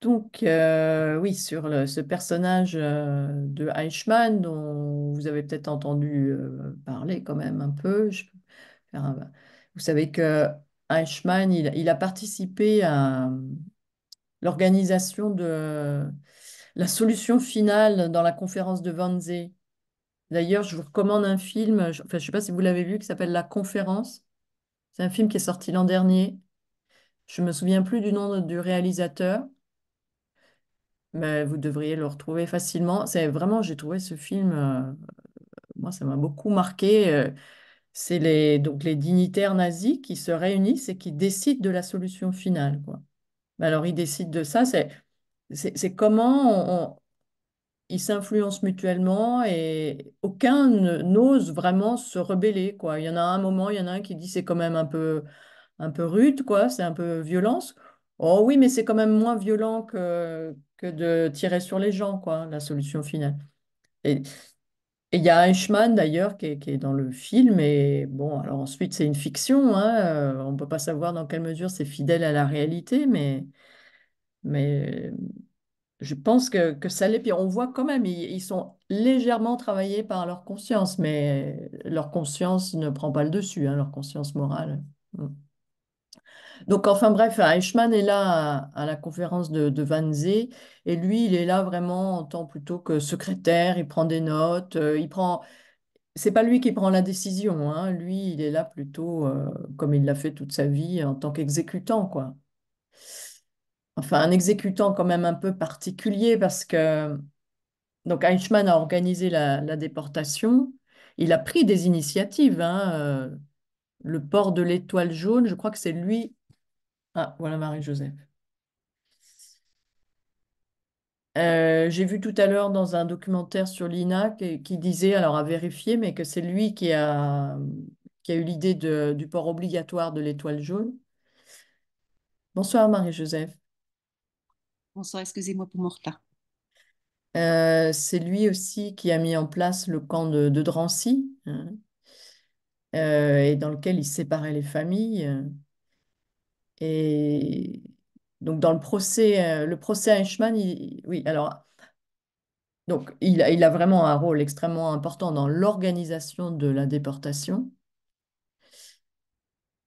Donc, euh, oui, sur ce personnage euh, de Eichmann, dont vous avez peut-être entendu euh, parler quand même un peu. Vous savez que Eichmann, il, a participé à l'organisation de la solution finale dans la conférence de Wannsee. D'ailleurs, je vous recommande un film, enfin, je ne sais pas si vous l'avez vu, qui s'appelle La Conférence. C'est un film qui est sorti l'an dernier je ne me souviens plus du nom du réalisateur, mais vous devriez le retrouver facilement. C'est vraiment, j'ai trouvé ce film, euh, moi, ça m'a beaucoup marqué. Euh, c'est les, donc les dignitaires nazis qui se réunissent et qui décident de la solution finale. Quoi. Alors, ils décident de ça. C'est, comment ils s'influencent mutuellement et aucun n'ose vraiment se rebeller. Quoi. Il y en a un moment, il y en a un qui dit c'est quand même un peu un peu rude, quoi, c'est un peu violence. Oh oui, mais c'est quand même moins violent que, que de tirer sur les gens, quoi, la solution finale. Et il y a Eichmann d'ailleurs qui est, dans le film, et bon, alors ensuite c'est une fiction, hein, euh, on ne peut pas savoir dans quelle mesure c'est fidèle à la réalité, mais, mais je pense que, ça l'est. Puis on voit quand même, ils, sont légèrement travaillés par leur conscience, mais leur conscience ne prend pas le dessus, hein, leur conscience morale. Mm. Donc, enfin bref, Eichmann est là à, la conférence de, Van Wannsee et lui, il est là vraiment en tant plutôt que secrétaire, il prend des notes, euh, il prend. C'est pas lui qui prend la décision, hein. lui, il est là plutôt, euh, comme il l'a fait toute sa vie, en tant qu'exécutant, quoi. Enfin, un exécutant quand même un peu particulier parce que. Donc, Eichmann a organisé la, déportation, il a pris des initiatives, hein, euh, le port de l'étoile jaune, je crois que c'est lui ah, voilà Marie-Joseph. Euh, j'ai vu tout à l'heure dans un documentaire sur l'INA qui, disait, alors à vérifier, mais que c'est lui qui a, qui a eu l'idée du port obligatoire de l'étoile jaune. Bonsoir Marie-Joseph. Bonsoir, excusez-moi pour mon retard. Euh, c'est lui aussi qui a mis en place le camp de, Drancy, hein, euh, et dans lequel il séparait les familles. Hein. Et donc, dans le procès, euh, le procès Eichmann, il, oui, alors, donc, il a, il a vraiment un rôle extrêmement important dans l'organisation de la déportation.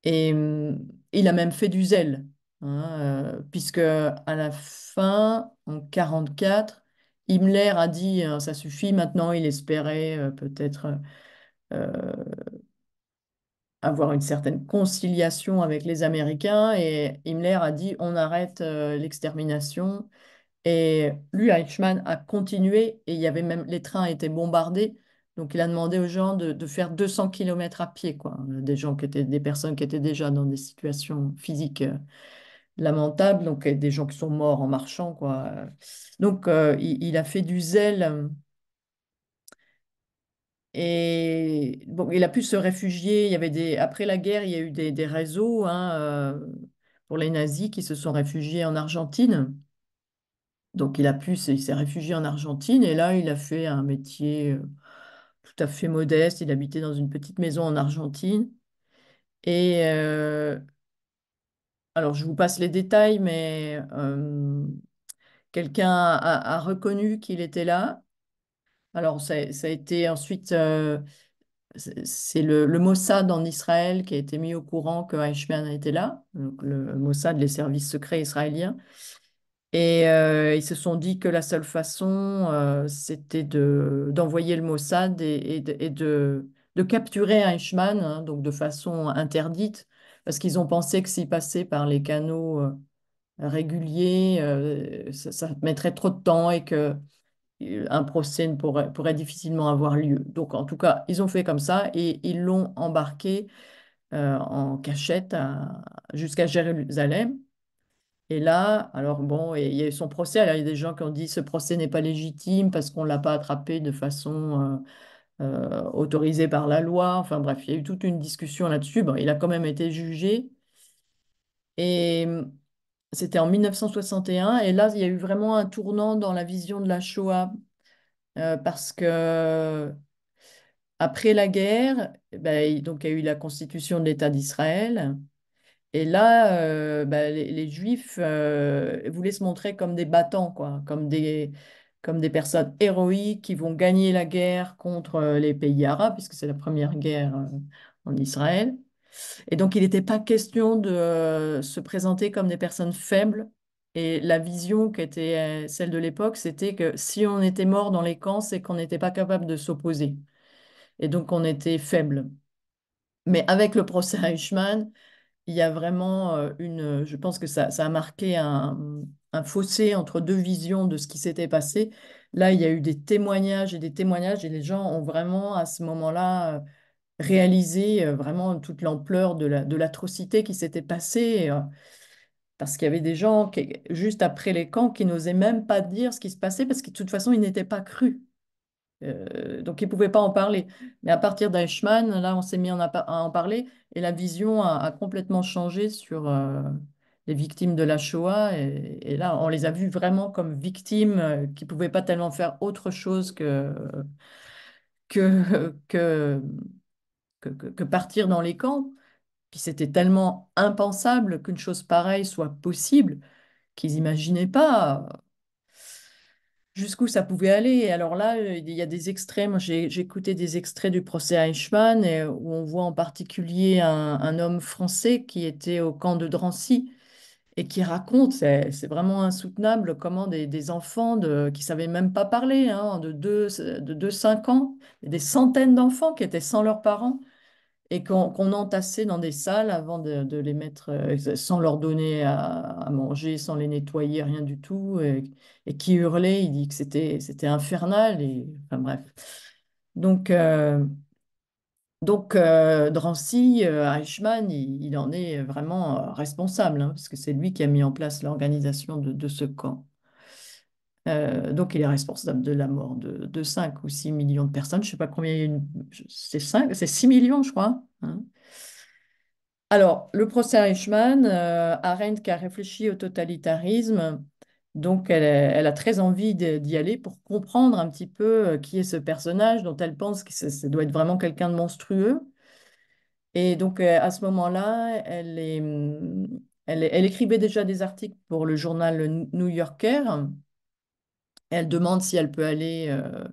Et hum, il a même fait du zèle, hein, euh, puisque à la fin, en 1944, Himmler a dit hein, ça suffit maintenant, il espérait euh, peut-être avoir une certaine conciliation avec les Américains. Et Himmler a dit on arrête euh, l'extermination. Et lui, Eichmann, a continué et il y avait même les trains étaient bombardés. Donc il a demandé aux gens de, faire 200 km à pied, quoi. Euh, des gens qui étaient des personnes qui étaient déjà dans des situations physiques euh, lamentables, donc des gens qui sont morts en marchant, quoi. Donc il, a fait du zèle et bon, il a pu se réfugier. Il y avait des... Après la guerre, il y a eu des, réseaux hein, euh, pour les nazis qui se sont réfugiés en Argentine. Donc il a pu, il s'est réfugié en Argentine et là il a fait un métier euh, tout à fait modeste. Il habitait dans une petite maison en Argentine. Et euh, alors je vous passe les détails, mais quelqu'un a, reconnu qu'il était là alors, ça, a été ensuite, euh, c'est le, Mossad en Israël qui a été mis au courant que Eichmann était là, le Mossad, les services secrets israéliens. Et euh, ils se sont dit que la seule façon, euh, c'était d'envoyer le Mossad et, de, de, capturer Eichmann, hein, donc de façon interdite, parce qu'ils ont pensé que s'il passait par les canaux réguliers, ça mettrait trop de temps et que un procès pourrait, difficilement avoir lieu. Donc, en tout cas, ils ont fait comme ça et ils l'ont embarqué euh, en cachette jusqu'à Jérusalem. Et là, alors bon, il y a eu son procès. il y a des gens qui ont dit ce procès n'est pas légitime parce qu'on ne l'a pas attrapé de façon euh, euh, autorisée par la loi. Enfin bref, il y a eu toute une discussion là-dessus. il a quand même été jugé. Et c'était en 1961 et là, il y a eu vraiment un tournant dans la vision de la Shoah euh, parce que après la guerre, eh ben, donc, il y a eu la constitution de l'État d'Israël. Et là, euh, ben, les, Juifs euh, voulaient se montrer comme des battants, quoi, comme des, comme des personnes héroïques qui vont gagner la guerre contre les pays arabes, puisque c'est la première guerre en Israël. Et donc, il n'était pas question de euh, se présenter comme des personnes faibles. Et la vision qui était euh, celle de l'époque, c'était que si on était mort dans les camps, c'est qu'on n'était pas capable de s'opposer. Et donc, on était faible. Mais avec le procès Eichmann, il y a vraiment euh, une. Je pense que ça, a marqué un fossé entre deux visions de ce qui s'était passé. Là, il y a eu des témoignages et des témoignages, et les gens ont vraiment, à ce moment-là, réaliser euh, vraiment toute l'ampleur de l'atrocité la, de qui s'était passée. Euh, parce qu'il y avait des gens qui, juste après les camps qui n'osaient même pas dire ce qui se passait parce que de toute façon, ils n'étaient pas crus. Euh, donc, ils ne pouvaient pas en parler. Mais à partir d'Eichmann, là, on s'est mis en à en parler et la vision a, complètement changé sur les victimes de la Shoah. Et, là, on les a vues vraiment comme victimes qui ne pouvaient pas tellement faire autre chose que, que, que que, partir dans les camps. qui c'était tellement impensable qu'une chose pareille soit possible qu'ils n'imaginaient pas jusqu'où ça pouvait aller. Et alors là, il y a des extrêmes. j'ai écouté des extraits du procès Eichmann et, où on voit en particulier un, homme français qui était au camp de Drancy et qui raconte, c'est vraiment insoutenable, comment des, enfants qui ne savaient même pas parler, hein, de 2 deux, de deux, cinq ans, des centaines d'enfants qui étaient sans leurs parents, et qu'on entassait dans des salles avant de, les mettre, euh, sans leur donner à, manger, sans les nettoyer, rien du tout, et, qui hurlait, il dit que c'était infernal, et enfin bref. Donc, euh, donc euh, Drancy, Eichmann, il, en est vraiment responsable, hein, parce que c'est lui qui a mis en place l'organisation de ce camp. Euh, donc, il est responsable de la mort de, 5 ou 6 millions de personnes. Je ne sais pas combien il y a. C'est c'est 6 millions, je crois. Hein. Alors, le procès Eichmann, euh, Arendt qui a réfléchi au totalitarisme, donc elle, a très envie d'y aller pour comprendre un petit peu euh, qui est ce personnage dont elle pense que ça, doit être vraiment quelqu'un de monstrueux. Et donc, euh, à ce moment-là, elle, hum, elle, elle, écrivait déjà des articles pour le journal New Yorker, elle demande si elle peut aller euh, euh,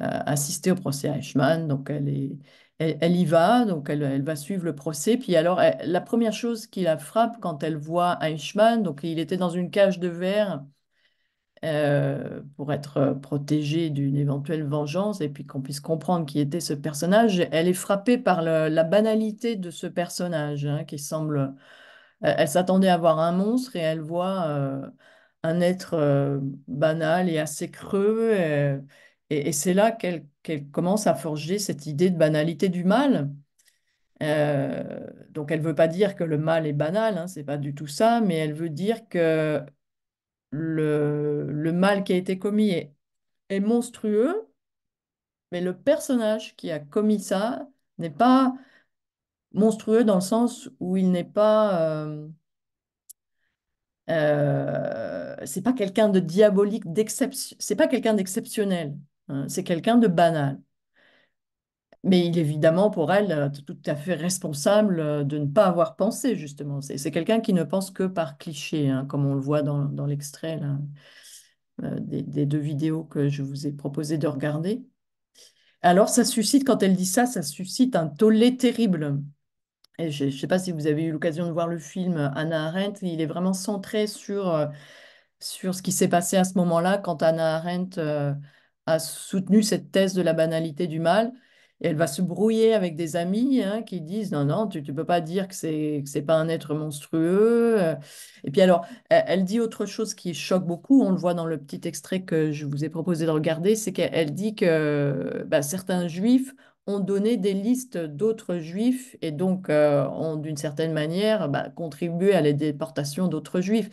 assister au procès à Eichmann. Donc, elle, est, elle, y va, donc elle, va suivre le procès. Puis alors, la première chose qui la frappe quand elle voit Eichmann, donc il était dans une cage de verre euh, pour être protégé d'une éventuelle vengeance et puis qu'on puisse comprendre qui était ce personnage. Elle est frappée par la banalité de ce personnage hein, qui semble... Elle, s'attendait à voir un monstre et elle voit un être euh, banal et assez creux. Euh, et, c'est là qu'elle commence à forger cette idée de banalité du mal. Euh, donc elle veut pas dire que le mal est banal, hein, c'est pas du tout ça, mais elle veut dire que le, le mal qui a été commis est, monstrueux, mais le personnage qui a commis ça n'est pas monstrueux dans le sens où il n'est pas... Euh, c'est pas quelqu'un de diabolique, c'est pas quelqu'un d'exceptionnel, hein. c'est quelqu'un de banal. Mais il est évidemment pour elle euh, tout à fait responsable euh, de ne pas avoir pensé, justement. C'est quelqu'un qui ne pense que par cliché, hein, comme on le voit dans, dans l'extrait des, des, deux vidéos que je vous ai proposé de regarder. Alors ça suscite, quand elle dit ça, ça suscite un tollé terrible. Et je ne sais pas si vous avez eu l'occasion de voir le film euh, Anna Arendt, il est vraiment centré sur, euh, sur ce qui s'est passé à ce moment-là quand Anna Arendt euh, a soutenu cette thèse de la banalité du mal. Et elle va se brouiller avec des amis hein, qui disent non, non, tu ne peux pas dire que c'est c'est pas un être monstrueux. Et puis alors, e, elle, dit autre chose qui choque beaucoup, on le voit dans le petit extrait que je vous ai proposé de regarder, c'est qu'elle dit que bah, certains juifs ont donné des listes d'autres juifs et donc euh, ont d'une certaine manière bah, contribué à la déportation d'autres juifs.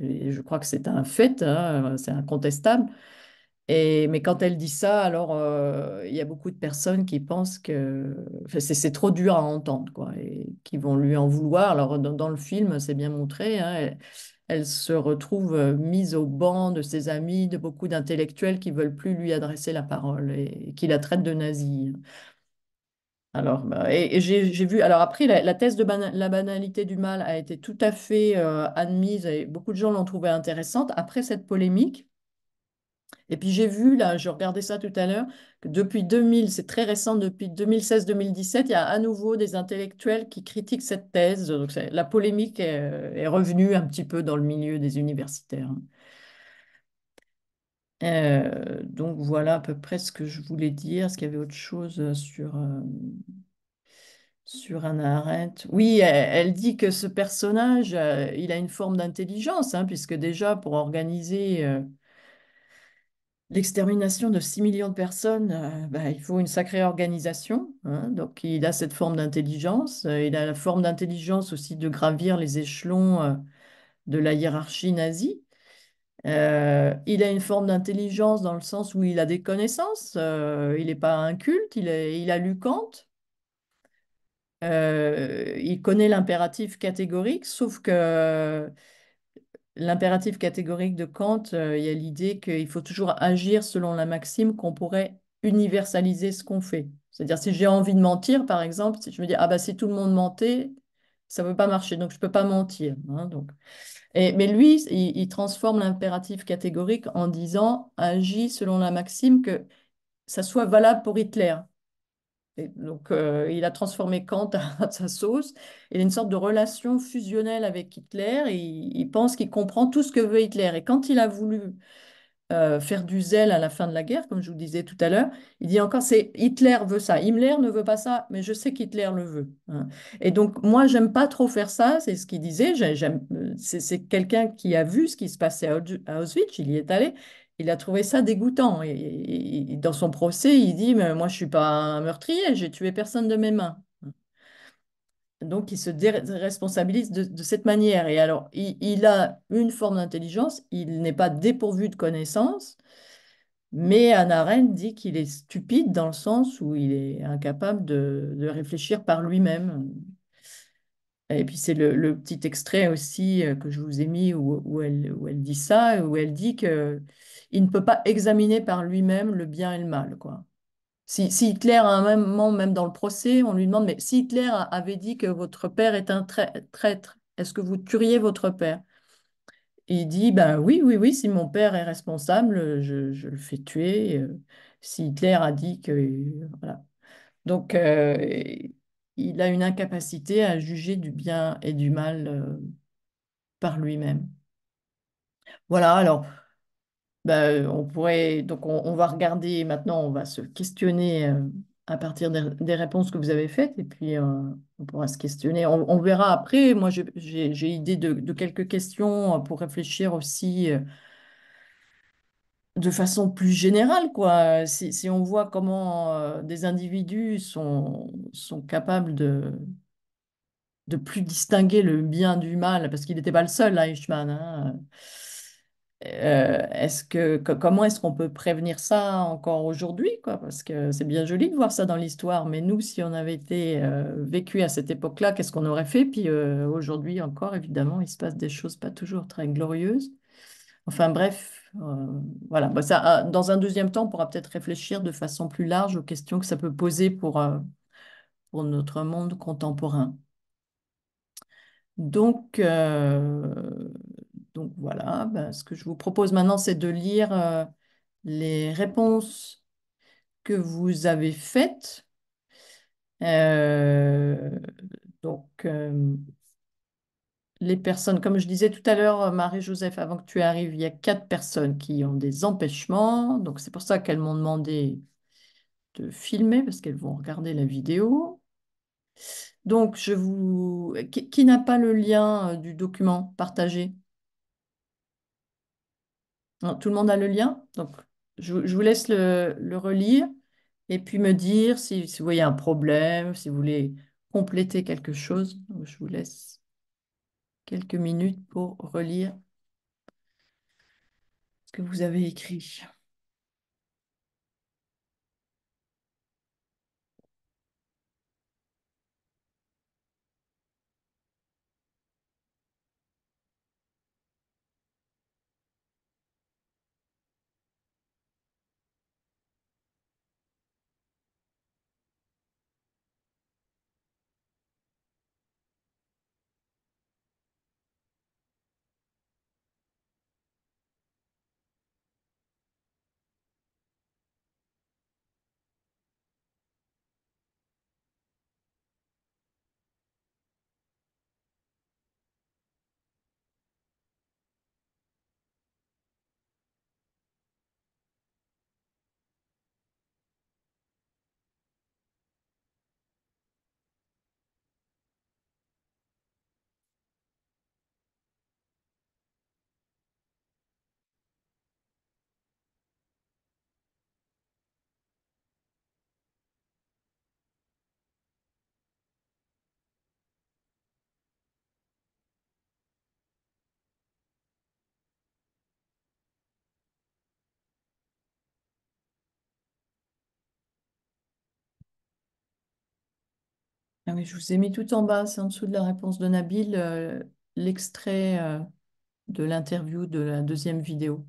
Et je crois que c'est un fait, hein, c'est incontestable. Et, mais quand elle dit ça, alors euh, il y a beaucoup de personnes qui pensent que c'est trop dur à entendre, quoi, et qui vont lui en vouloir. Alors dans, le film, c'est bien montré. Hein, elle se retrouve euh, mise au banc de ses amis, de beaucoup d'intellectuels qui veulent plus lui adresser la parole et qui la traitent de nazie. Alors, bah, j'ai vu, alors après, la, thèse de la banalité du mal a été tout à fait euh, admise et beaucoup de gens l'ont trouvée intéressante. Après cette polémique, et puis j'ai vu, là, je regardais ça tout à l'heure, que depuis 2000, c'est très récent, depuis 2016-2017, il y a à nouveau des intellectuels qui critiquent cette thèse. Donc la polémique est, revenue un petit peu dans le milieu des universitaires. Euh, donc voilà à peu près ce que je voulais dire. Est-ce qu'il y avait autre chose euh, sur... Euh, sur Anna Arendt. Oui, elle, dit que ce personnage, il a une forme d'intelligence, hein, puisque déjà pour organiser L'extermination de 6 millions de personnes, euh, bah, il faut une sacrée organisation. Hein. donc, il a cette forme d'intelligence. Euh, il a la forme d'intelligence aussi de gravir les échelons euh, de la hiérarchie nazie. il a une forme d'intelligence dans le sens où il a des connaissances. il n'est pas inculte. Il, il a lu Kant. il connaît l'impératif catégorique, sauf que l'impératif catégorique de Kant, euh, il y a l'idée qu'il faut toujours agir selon la maxime qu'on pourrait universaliser ce qu'on fait. C'est-à-dire, si j'ai envie de mentir, par exemple, si je me dis, ah ben si tout le monde mentait, ça ne peut pas marcher, donc je ne peux pas mentir. Hein, donc. Et, mais lui, il transforme l'impératif catégorique en disant, agis selon la maxime que ça soit valable pour Hitler donc, euh, il a transformé Kant à, sa sauce. Il a une sorte de relation fusionnelle avec Hitler. Et il, pense qu'il comprend tout ce que veut Hitler. Et quand il a voulu euh, faire du zèle à la fin de la guerre, comme je vous disais tout à l'heure, il dit encore c'est Hitler veut ça. Himmler ne veut pas ça, mais je sais qu'Hitler le veut. Hein. Et donc, moi, j'aime pas trop faire ça. C'est ce qu'il disait. Euh, c'est quelqu'un qui a vu ce qui se passait à Auschwitz. Il y est allé il a trouvé ça dégoûtant. Et, dans son procès, il dit, mais moi, je ne suis pas un meurtrier, j'ai tué personne de mes mains. Donc, il se déresponsabilise de, cette manière. Et alors, il, a une forme d'intelligence, il n'est pas dépourvu de connaissances, mais Anna dit qu'il est stupide dans le sens où il est incapable de, réfléchir par lui-même. Et puis, c'est le, petit extrait aussi euh, que je vous ai mis où, elle, où elle dit ça, où elle dit que il ne peut pas examiner par lui-même le bien et le mal. Quoi. Si, Hitler, à un moment, même dans le procès, on lui demande, mais si Hitler avait dit que votre père est un traître, est-ce que vous tueriez votre père il dit, ben oui, oui, oui, si mon père est responsable, je, le fais tuer. Euh, si Hitler a dit que... Voilà. Donc, euh, il a une incapacité à juger du bien et du mal euh, par lui-même. Voilà, alors, bah, on pourrait, donc on, va regarder maintenant, on va se questionner euh, à partir des, réponses que vous avez faites et puis euh, on pourra se questionner. On, verra après. Moi, j'ai idée de, quelques questions euh, pour réfléchir aussi de façon plus générale, quoi. Si, on voit comment des individus sont, sont capables de, de plus distinguer le bien du mal, parce qu'il n'était pas le seul, hein, euh, est-ce que, comment est-ce qu'on peut prévenir ça encore aujourd'hui, quoi? Parce que c'est bien joli de voir ça dans l'histoire, mais nous, si on avait été euh, vécu à cette époque-là, qu'est-ce qu'on aurait fait? Puis euh, aujourd'hui encore, évidemment, il se passe des choses pas toujours très glorieuses. Enfin bref, voilà. Bah, ça, ah, dans un deuxième temps, on pourra peut-être réfléchir de façon plus large aux questions que ça peut poser pour, pour notre monde contemporain. Donc donc voilà, ben, ce que je vous propose maintenant, c'est de lire euh, les réponses que vous avez faites. Euh, donc, euh, les personnes, comme je disais tout à l'heure, Marie-Joseph, avant que tu arrives, il y a quatre personnes qui ont des empêchements. Donc, c'est pour ça qu'elles m'ont demandé de filmer, parce qu'elles vont regarder la vidéo. Donc, je vous... qui n'a pas le lien du document partagé tout le monde a le lien. Donc, je, vous laisse le, relire et puis me dire si, vous voyez un problème, si vous voulez compléter quelque chose. je vous laisse quelques minutes pour relire ce que vous avez écrit. Ah je vous ai mis tout en bas, c'est en dessous de la réponse de Nabil, euh, l'extrait euh, de l'interview de la deuxième vidéo.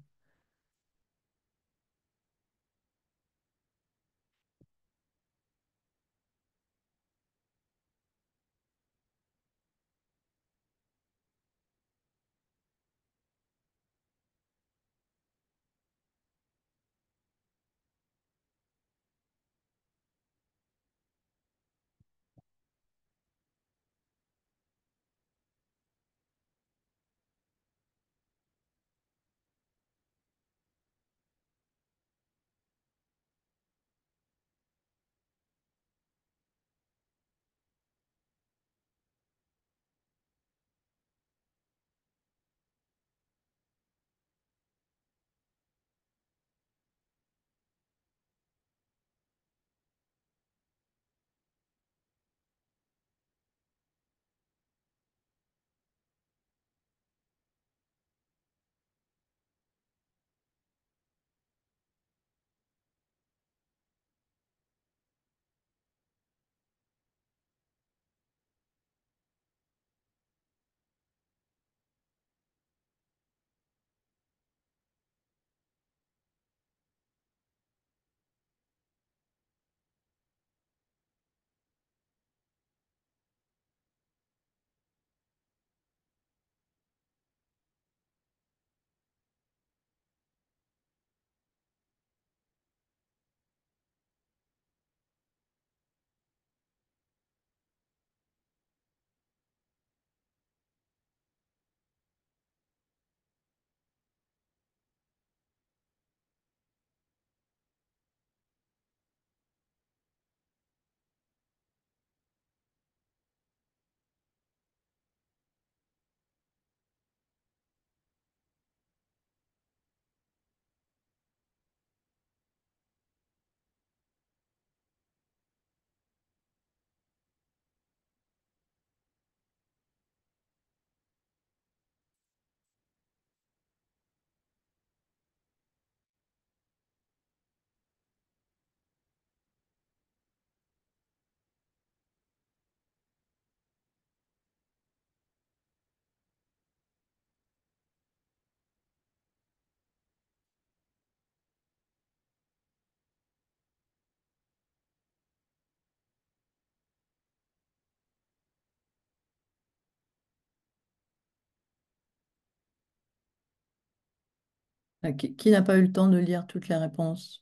Ah, qui n'a pas eu le temps de lire toutes les réponses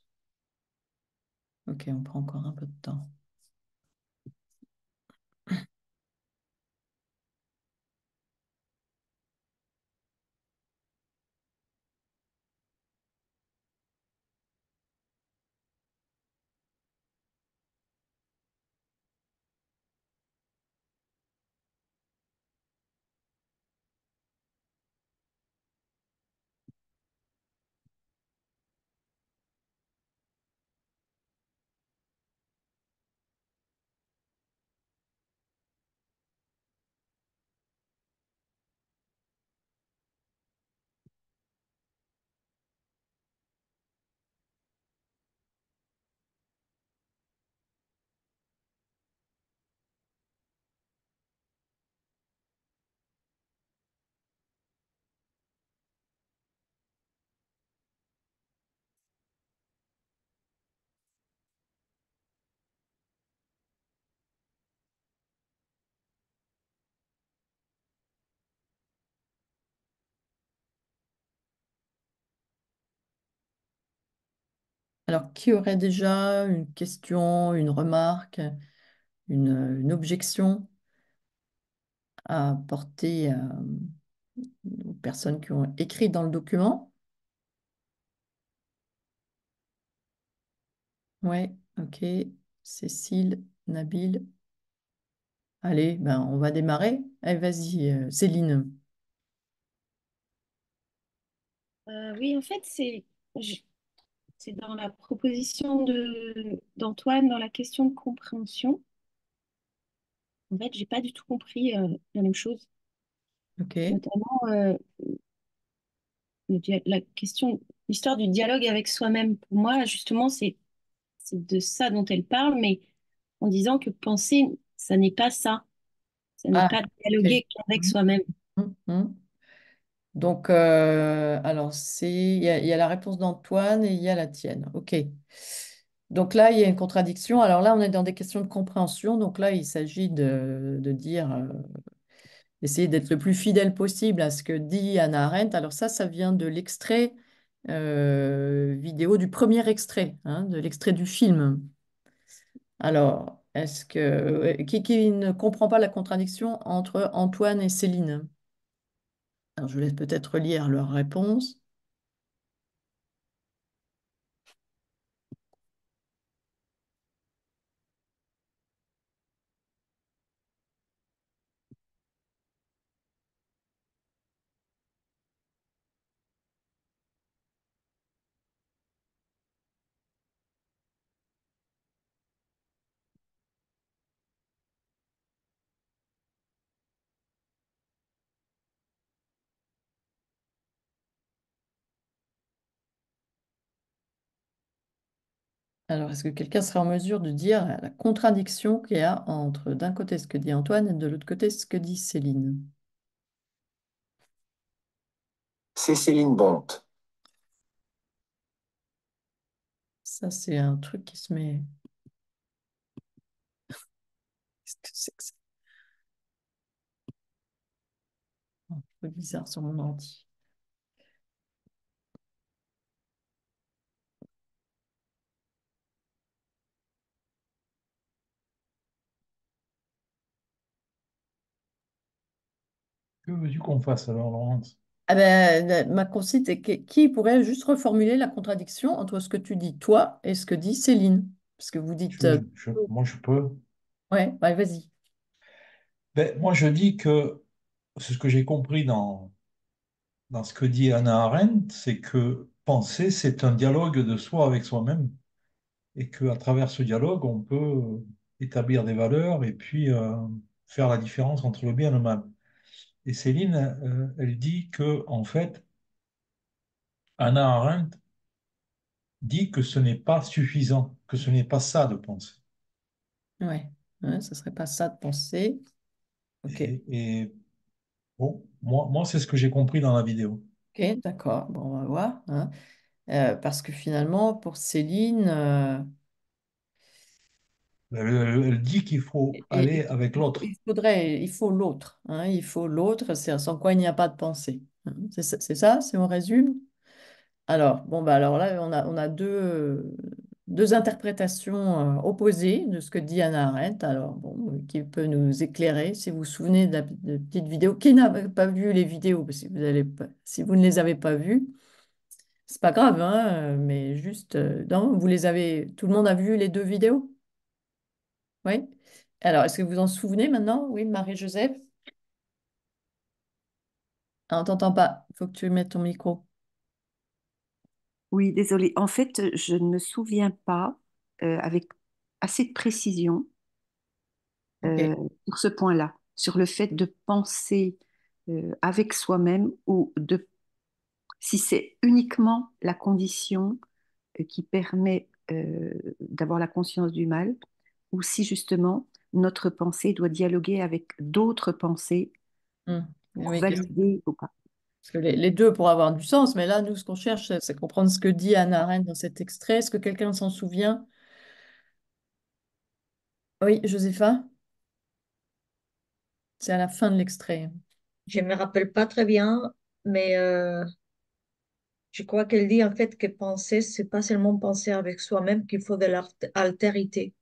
Ok, on prend encore un peu de temps. Alors, qui aurait déjà une question, une remarque, une, objection à apporter euh, aux personnes qui ont écrit dans le document Oui, ok. Cécile, Nabil. Allez, ben on va démarrer. Eh, vas-y, euh, Céline. Euh, oui, en fait, c'est c'est dans la proposition d'Antoine, dans la question de compréhension. En fait, j'ai pas du tout compris euh, la même chose. Notamment euh, la question, l'histoire du dialogue avec soi-même. Pour moi, justement, c'est de ça dont elle parle, mais en disant que penser, ça n'est pas ça. Ça n'est ah, pas dialoguer avec mmh. soi-même. Mmh. Mmh. Donc, euh, alors, c'est, il y, a la réponse d'Antoine et il y a la tienne. OK. Donc là, il y a une contradiction. Alors là, on est dans des questions de compréhension. Donc là, il s'agit de, dire, euh, essayer d'être le plus fidèle possible à ce que dit Anna Arendt. Alors ça, ça vient de l'extrait euh, vidéo, du premier extrait, hein, de l'extrait du film. Alors, est-ce que qui ne comprend pas la contradiction entre Antoine et Céline je vous laisse peut-être lire leurs réponses. Alors, est-ce que quelqu'un serait en mesure de dire la contradiction qu'il y a entre d'un côté ce que dit Antoine et de l'autre côté ce que dit Céline? C'est Céline Bonte. Ça, c'est un truc qui se met. Qu'est-ce que c'est que Un peu bizarre sur mon Que veux-tu qu'on fasse alors, Laurence? Ah ben, ma consigne est qui pourrait juste reformuler la contradiction entre ce que tu dis toi et ce que dit Céline? Parce que vous dites... Euh, moi, je peux. ouais, bah, vas-y. Ben, moi, je dis que c'est ce que j'ai compris dans, dans ce que dit Anna Arendt, c'est que penser, c'est un dialogue de soi avec soi-même, et qu'à travers ce dialogue, on peut établir des valeurs et puis euh, faire la différence entre le bien et le mal. Et Céline, euh, elle dit que, en fait, Anna Arendt dit que ce n'est pas suffisant, que ce n'est pas ça de penser. Ouais, ce ne serait pas ça de penser. Ok. Et, bon, moi, moi c'est ce que j'ai compris dans la vidéo. Ok, d'accord. Bon, on va voir. Hein. Euh, parce que finalement, pour Céline, euh, elle, dit qu'il faut aller avec l'autre. Il faudrait, il faut l'autre. Hein, il faut l'autre, sans quoi il n'y a pas de pensée. Hein. C'est ça, si on résume Alors, bon, bah alors là, on a, on a deux, deux interprétations euh, opposées de ce que dit Anna Arendt, alors bon, qui peut nous éclairer. Si vous vous souvenez de la petite vidéo, qui n'a pas vu les vidéos, si vous, allez, si vous ne les avez pas vues, c'est pas grave, hein, mais juste, euh, non, vous les avez, tout le monde a vu les deux vidéos oui. Alors, est-ce que vous en souvenez maintenant? Oui, Marie-Joseph? Ah, on t'entend pas. Il faut que tu mettes ton micro. Oui, désolée. En fait, je ne me souviens pas euh, avec assez de précision euh, sur ce point-là, sur le fait de penser euh, avec soi-même ou de si c'est uniquement la condition euh, qui permet d'avoir la conscience du mal ou si justement notre pensée doit dialoguer avec d'autres pensées mmh. valider ou pas. les, deux pour avoir du sens, mais là, nous, ce qu'on cherche, c'est comprendre ce que dit Anna Arendt dans cet extrait. Est-ce que quelqu'un s'en souvient Oui, Josepha C'est à la fin de l'extrait. Je ne me rappelle pas très bien, mais euh, je crois qu'elle dit en fait que penser, c'est pas seulement penser avec soi-même, qu'il faut de l'altérité.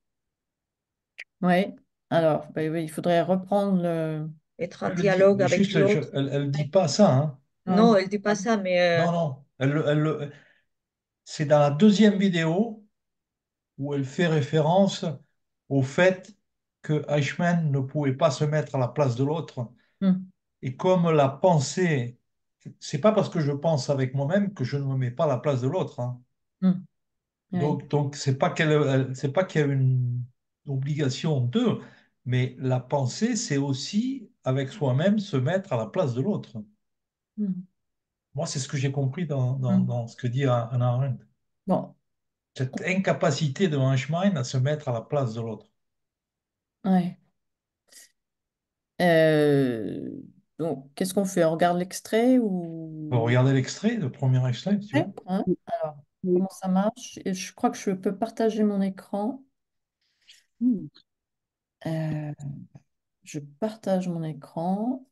Bah, oui. Alors, il faudrait reprendre le. Être en dialogue avec elle, ne dit pas ça, hein. Non, elle dit pas ça, mais euh Non, non. c'est dans la deuxième vidéo où elle fait référence au fait que Eichmann ne pouvait pas se mettre à la place de l'autre. Hmm. Et comme la pensée, c'est pas parce que je pense avec moi-même que je ne me mets pas à la place de l'autre. Hein. Hmm. Donc, donc c'est pas qu'elle, c'est pas qu'il y a une obligation de, mais la pensée, c'est aussi avec soi-même se mettre à la place de l'autre. Mm. Moi, c'est ce que j'ai compris dans, dans, mm. ce que dit Anna Arendt. Cette incapacité de Einstein à se mettre à la place de l'autre. Ouais. Euh, donc, qu'est-ce qu'on fait On regarde l'extrait ou... On regarder l'extrait, le premier extrait, hein. Alors, comment ça marche? Je crois que je peux partager mon écran. Hmm. Euh, je partage mon écran.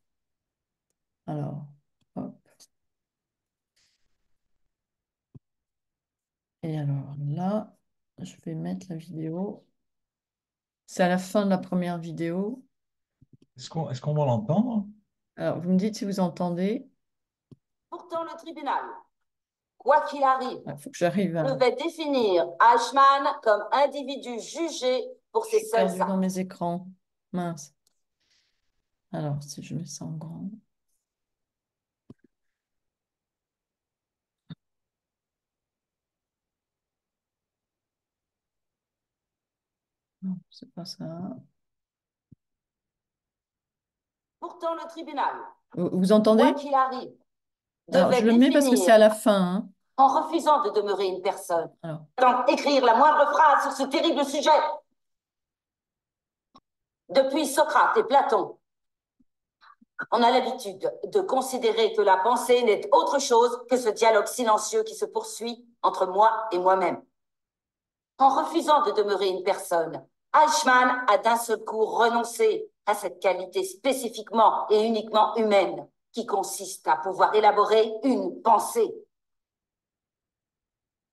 Alors, hop. Et alors là, je vais mettre la vidéo. C'est à la fin de la première vidéo. Est-ce qu'on est qu'on va l'entendre Alors, vous me dites si vous entendez. Pourtant, le tribunal, quoi qu'il arrive, ah, Il devait définir Ashman comme individu jugé pour seuls dans mes écrans. Mince. Alors, si je mets sens grand. Non, c'est pas ça. Pourtant, le tribunal. Vous, entendez qu'il arrive. je le mets parce que c'est à la fin. Hein. En refusant de demeurer une personne. Alors. Tant la moindre phrase sur ce terrible sujet depuis Socrate et Platon, on a l'habitude de considérer que la pensée n'est autre chose que ce dialogue silencieux qui se poursuit entre moi et moi-même. En refusant de demeurer une personne, Eichmann a d'un seul coup renoncé à cette qualité spécifiquement et uniquement humaine qui consiste à pouvoir élaborer une pensée.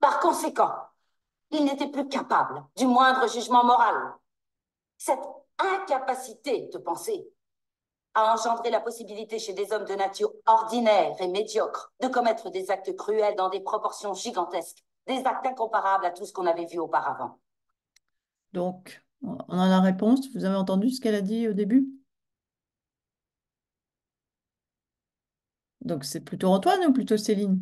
Par conséquent, il n'était plus capable du moindre jugement moral. Cette incapacité de penser a engendré la possibilité chez des hommes de nature ordinaire et médiocre de commettre des actes cruels dans des proportions gigantesques, des actes incomparables à tout ce qu'on avait vu auparavant. Donc, on a la réponse. Vous avez entendu ce qu'elle a dit au début Donc, c'est plutôt Antoine ou plutôt Céline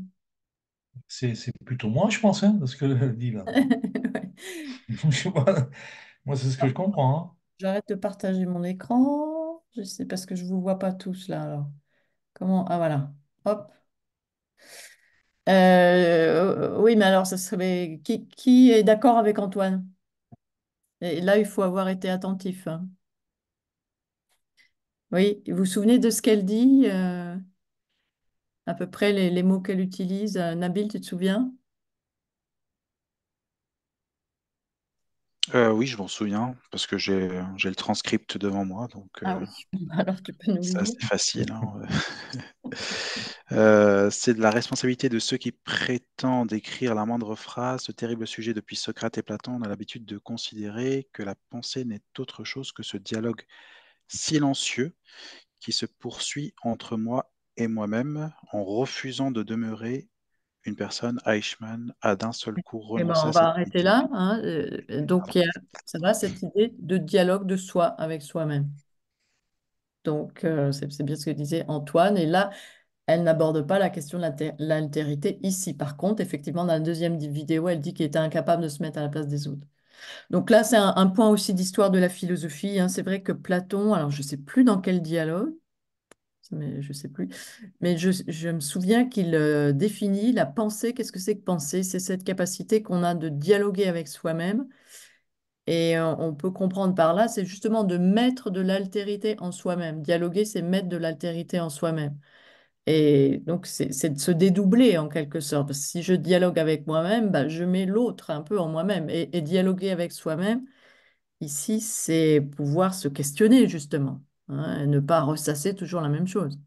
C'est plutôt moi, je pense, hein, parce que dit là. moi, c'est ce que je comprends. Hein. J'arrête de partager mon écran. Je sais parce que je ne vous vois pas tous là. Alors, comment Ah voilà. Hop. Euh, oui, mais alors, ça serait qui, est d'accord avec Antoine? Et là, il faut avoir été attentif. Hein. Oui, vous vous souvenez de ce qu'elle dit, euh, à peu près les, mots qu'elle utilise. Euh, Nabil, tu te souviens? Euh, oui, je m'en souviens parce que j'ai le transcript devant moi. Donc, ah euh, C'est facile. Hein, euh, c'est de la responsabilité de ceux qui prétendent écrire la moindre phrase. Ce terrible sujet depuis Socrate et Platon, on a l'habitude de considérer que la pensée n'est autre chose que ce dialogue silencieux qui se poursuit entre moi et moi-même en refusant de demeurer une personne, Eichmann, a d'un seul coup eh ben, renoncé. on va arrêter là. Donc, ça va, cette idée de dialogue de soi avec soi-même. Donc, euh, c'est bien ce que disait Antoine. Et là, elle n'aborde pas la question de l'altérité ici. Par contre, effectivement, dans la deuxième vidéo, elle dit qu'il était incapable de se mettre à la place des autres. Donc là, c'est un, point aussi d'histoire de la philosophie. Hein. C'est vrai que Platon, alors je ne sais plus dans quel dialogue, mais je sais plus. Mais je, me souviens qu'il euh, définit la pensée. Qu'est-ce que c'est que penser C'est cette capacité qu'on a de dialoguer avec soi-même. Et euh, on peut comprendre par là, c'est justement de mettre de l'altérité en soi-même. Dialoguer, c'est mettre de l'altérité en soi-même. Et donc, c'est de se dédoubler en quelque sorte. si je dialogue avec moi-même, bah, je mets l'autre un peu en moi-même. et dialoguer avec soi-même, ici, c'est pouvoir se questionner justement Hein, ne pas ressasser toujours la même chose.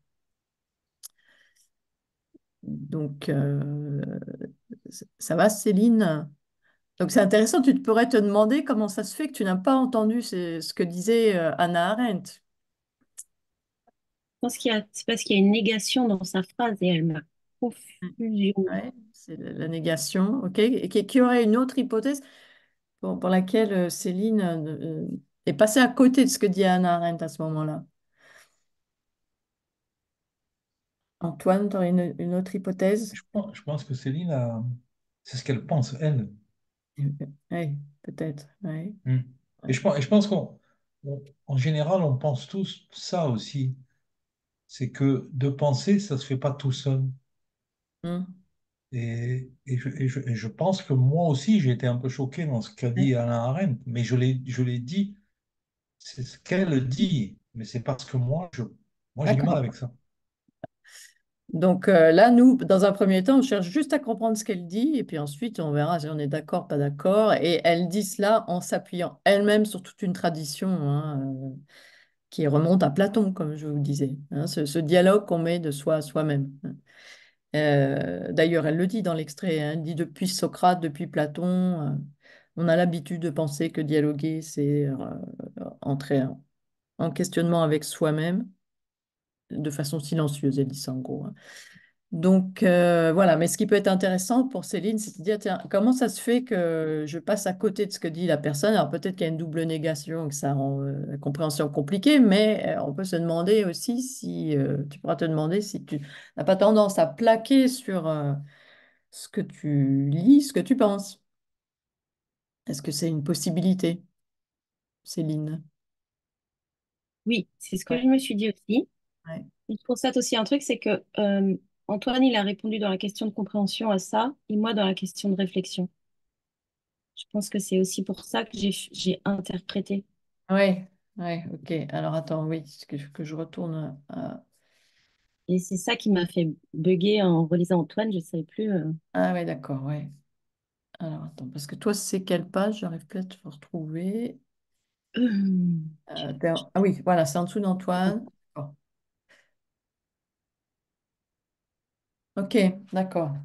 Donc, euh, ça va, Céline Donc, c'est intéressant, tu pourrais te demander comment ça se fait que tu n'as pas entendu ce que disait euh, Anna Arendt. Je pense qu'il c'est parce qu'il y a une négation dans sa phrase et elle m'a mm. c'est la négation, ok. Et qu'il aurait une autre hypothèse pour laquelle euh, Céline et passer à côté de ce que dit Anna Arendt à ce moment-là. Antoine, tu aurais une, autre hypothèse je pense, que Céline, a... c'est ce qu'elle pense, elle. Oui, peut-être. Hmm. Et, je pense, qu'en général, on pense tous ça aussi. C'est que de penser, ça ne se fait pas tout seul. Hmm. Et, je, pense que moi aussi, j'ai été un peu choqué dans ce qu'a dit Alain Arendt, mais je l'ai dit c'est ce qu'elle dit, mais c'est parce que moi, je, moi j'ai du mal avec ça. Donc euh, là, nous, dans un premier temps, on cherche juste à comprendre ce qu'elle dit, et puis ensuite, on verra si on est d'accord, pas d'accord. Et elle dit cela en s'appuyant elle-même sur toute une tradition hein, euh, qui remonte à Platon, comme je vous disais. Hein, ce, dialogue qu'on met de soi à soi-même. Hein. Euh, d'ailleurs, elle le dit dans l'extrait, elle dit depuis Socrate, depuis Platon on a l'habitude de penser que dialoguer, c'est euh, entrer en questionnement avec soi-même de façon silencieuse, elle dit gros. Hein. Donc euh, voilà, mais ce qui peut être intéressant pour Céline, c'est de dire, comment ça se fait que je passe à côté de ce que dit la personne Alors peut-être qu'il y a une double négation que ça rend la euh, compréhension compliquée, mais on peut se demander aussi si, tu pourras te demander si tu n'as pas tendance à plaquer sur ce que tu lis, ce que tu penses. Est-ce que c'est une possibilité, Céline Oui, c'est ce que je me suis dit aussi. Ouais. Je constate aussi un truc, c'est que euh, Antoine, il a répondu dans la question de compréhension à ça, et moi dans la question de réflexion. Je pense que c'est aussi pour ça que j'ai interprété. Oui, ouais, ok. Alors attends, oui, que, que je retourne Et c'est ça qui m'a fait bugger en relisant Antoine, je ne savais plus. Euh. Ah ouais, d'accord, ouais. Alors, attends, parce que toi, c'est quelle page? J'arrive peut-être à te retrouver. Euh, ah oui, voilà, c'est en dessous d'Antoine. Ok, d'accord.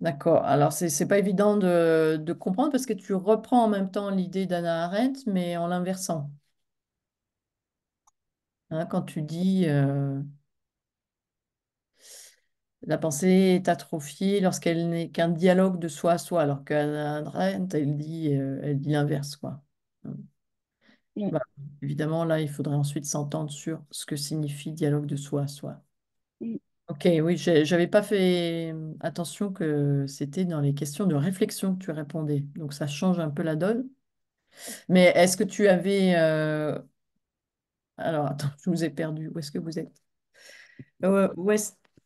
D'accord. Alors, ce n'est pas évident de, de comprendre parce que tu reprends en même temps l'idée d'Anna Arendt, mais en l'inversant. Hein, quand tu dis euh, la pensée est atrophiée lorsqu'elle n'est qu'un dialogue de soi à soi, alors qu'elle elle dit euh, elle dit l'inverse, bah, évidemment, là, il faudrait ensuite s'entendre sur ce que signifie dialogue de soi à soi. Ok, oui, j'avais pas fait euh, attention que c'était dans les questions de réflexion que tu répondais, donc ça change un peu la donne. Mais est-ce que tu avais alors, attends, je vous ai perdu. Où est-ce que vous êtes? Euh,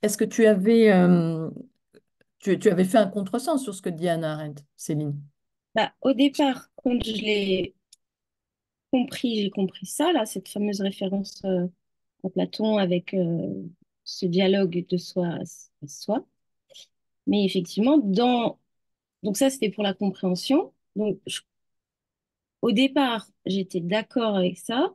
est-ce que tu avais, euh, tu, avais fait un contresens sur ce que dit Anna Arendt, Céline? Bah, au départ, quand je l'ai compris, j'ai compris ça, là, cette fameuse référence euh, à Platon avec ce dialogue de soi à soi. Mais effectivement, dans... donc ça, c'était pour la compréhension. Donc, au départ, j'étais d'accord avec ça.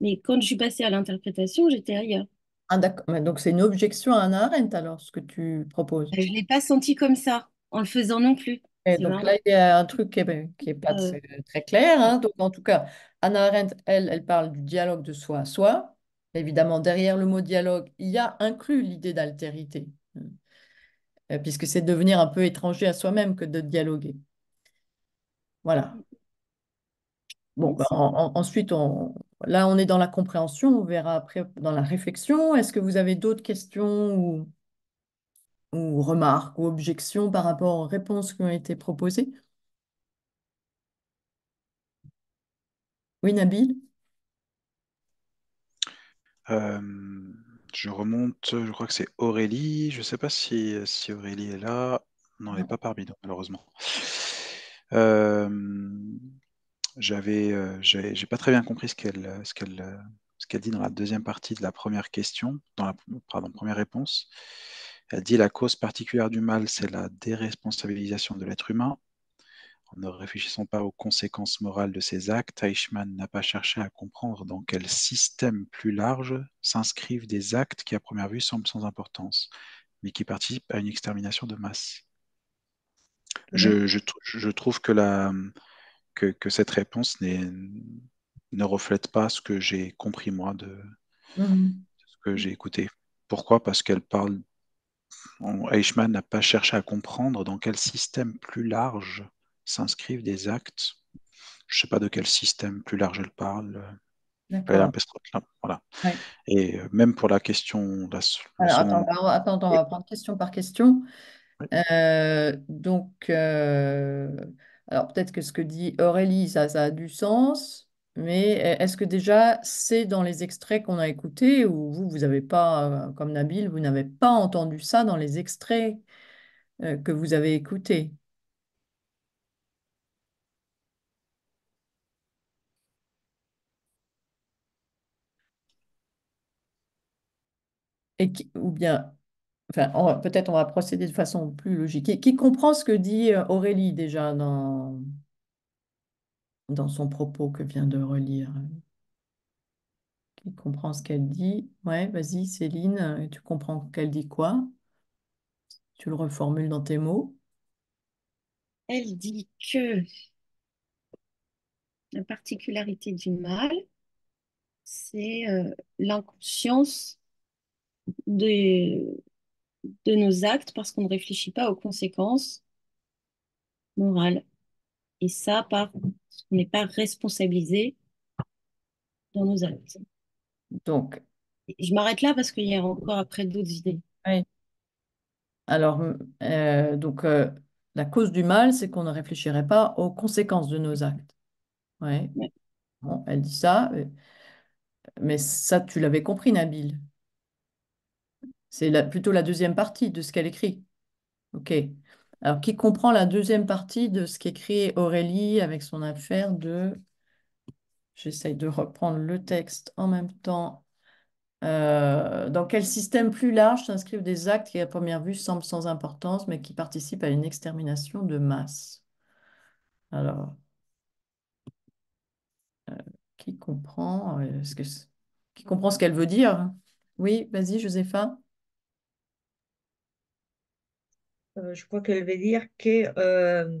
Mais quand je suis passée à l'interprétation, j'étais ailleurs. Ah, d'accord. Donc, c'est une objection à Anna Arendt, alors, ce que tu proposes. Euh, je ne l'ai pas senti comme ça, en le faisant non plus. donc là, il y a un truc qui n'est ben, pas euh. très clair. Hein. Donc, en tout cas, Anna Arendt, elle, elle parle du dialogue de soi à soi. Évidemment, derrière le mot dialogue, il y a inclus l'idée d'altérité, euh, puisque c'est devenir un peu étranger à soi-même que de dialoguer. Voilà. Bon, ben, ensuite, on, Là, on est dans la compréhension, on verra après dans la réflexion. Est-ce que vous avez d'autres questions ou, ou, remarques ou objections par rapport aux réponses qui ont été proposées Oui, Nabil euh, Je remonte, je crois que c'est Aurélie. Je ne sais pas si, si, Aurélie est là. Non, elle n'est pas parmi nous, malheureusement. Euh, euh, j'avais, j'ai, pas très bien compris ce qu'elle, euh, ce qu'elle, euh, ce qu'elle dit dans la deuxième partie de la première question, dans la pardon, première réponse. Elle dit la cause particulière du mal, c'est la déresponsabilisation de l'être humain. En ne réfléchissant pas aux conséquences morales de ses actes, Eichmann n'a pas cherché à comprendre dans quel système plus large s'inscrivent des actes qui à première vue semblent sans importance, mais qui participent à une extermination de masse. Je, je, je trouve que la, que, cette réponse ne reflète pas ce que j'ai compris moi de, mhm. ce que j'ai écouté. Pourquoi Parce qu'elle parle. Eichmann n'a pas cherché à comprendre dans quel système plus large s'inscrivent des actes. Je ne sais pas de quel système plus large elle parle. Voilà. Et euh, même pour la question. Alors, attends, on va prendre question par question. Euh, donc, euh, alors peut-être que ce que dit Aurélie, ça, a du sens, mais est-ce que déjà c'est dans les extraits qu'on a écoutés ou vous, vous n'avez pas, euh, comme Nabil, vous n'avez pas entendu ça dans les extraits euh, que vous avez écoutés ou bien peut-être on va procéder de façon plus logique, qui comprend ce que dit euh, Aurélie déjà dans, dans son propos que vient de relire. Qui comprend ce qu'elle dit. Ouais, vas-y, Céline, euh, tu comprends qu'elle dit quoi Tu le reformules dans tes mots. Elle dit que la particularité du mal, c'est euh, l'inconscience de, de nos actes parce qu'on ne réfléchit pas aux conséquences morales. Et ça, parce qu'on n'est pas responsabilisé dans nos actes. Donc. Je m'arrête là parce qu'il y a encore après d'autres idées. Oui. Alors, euh, donc, euh, la cause du mal, c'est qu'on ne réfléchirait pas aux conséquences de nos actes. elle dit ça, euh, mais ça, tu l'avais compris, Nabil. C'est plutôt la deuxième partie de ce qu'elle écrit. OK. Alors, qui comprend la deuxième partie de ce qu'écrit Aurélie avec son affaire de... J'essaye de reprendre le texte en même temps. Euh, dans quel système plus large s'inscrivent des actes qui, à première vue, semblent sans importance, mais qui participent à une extermination de masse Alors, euh, qui comprend, euh, -ce qui comprend ce qu'elle veut dire Oui, vas-y, Josépha. Euh, je crois qu'elle veut dire que euh,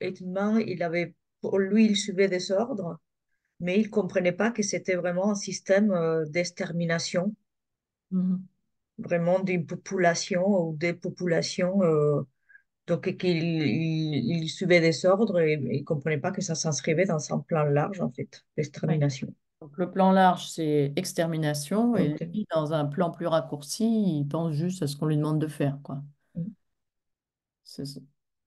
il avait, pour lui, il suivait des ordres, mais il comprenait pas que c'était vraiment un système euh, d'extermination, mm-hmm. vraiment d'une population ou des populations. Euh, donc, qu'il il, suivait des ordres et il comprenait pas que ça s'inscrivait dans son plan large, en fait, d'extermination. Donc, le plan large, c'est extermination, et dans un plan plus raccourci, il pense juste à ce qu'on lui demande de faire, quoi.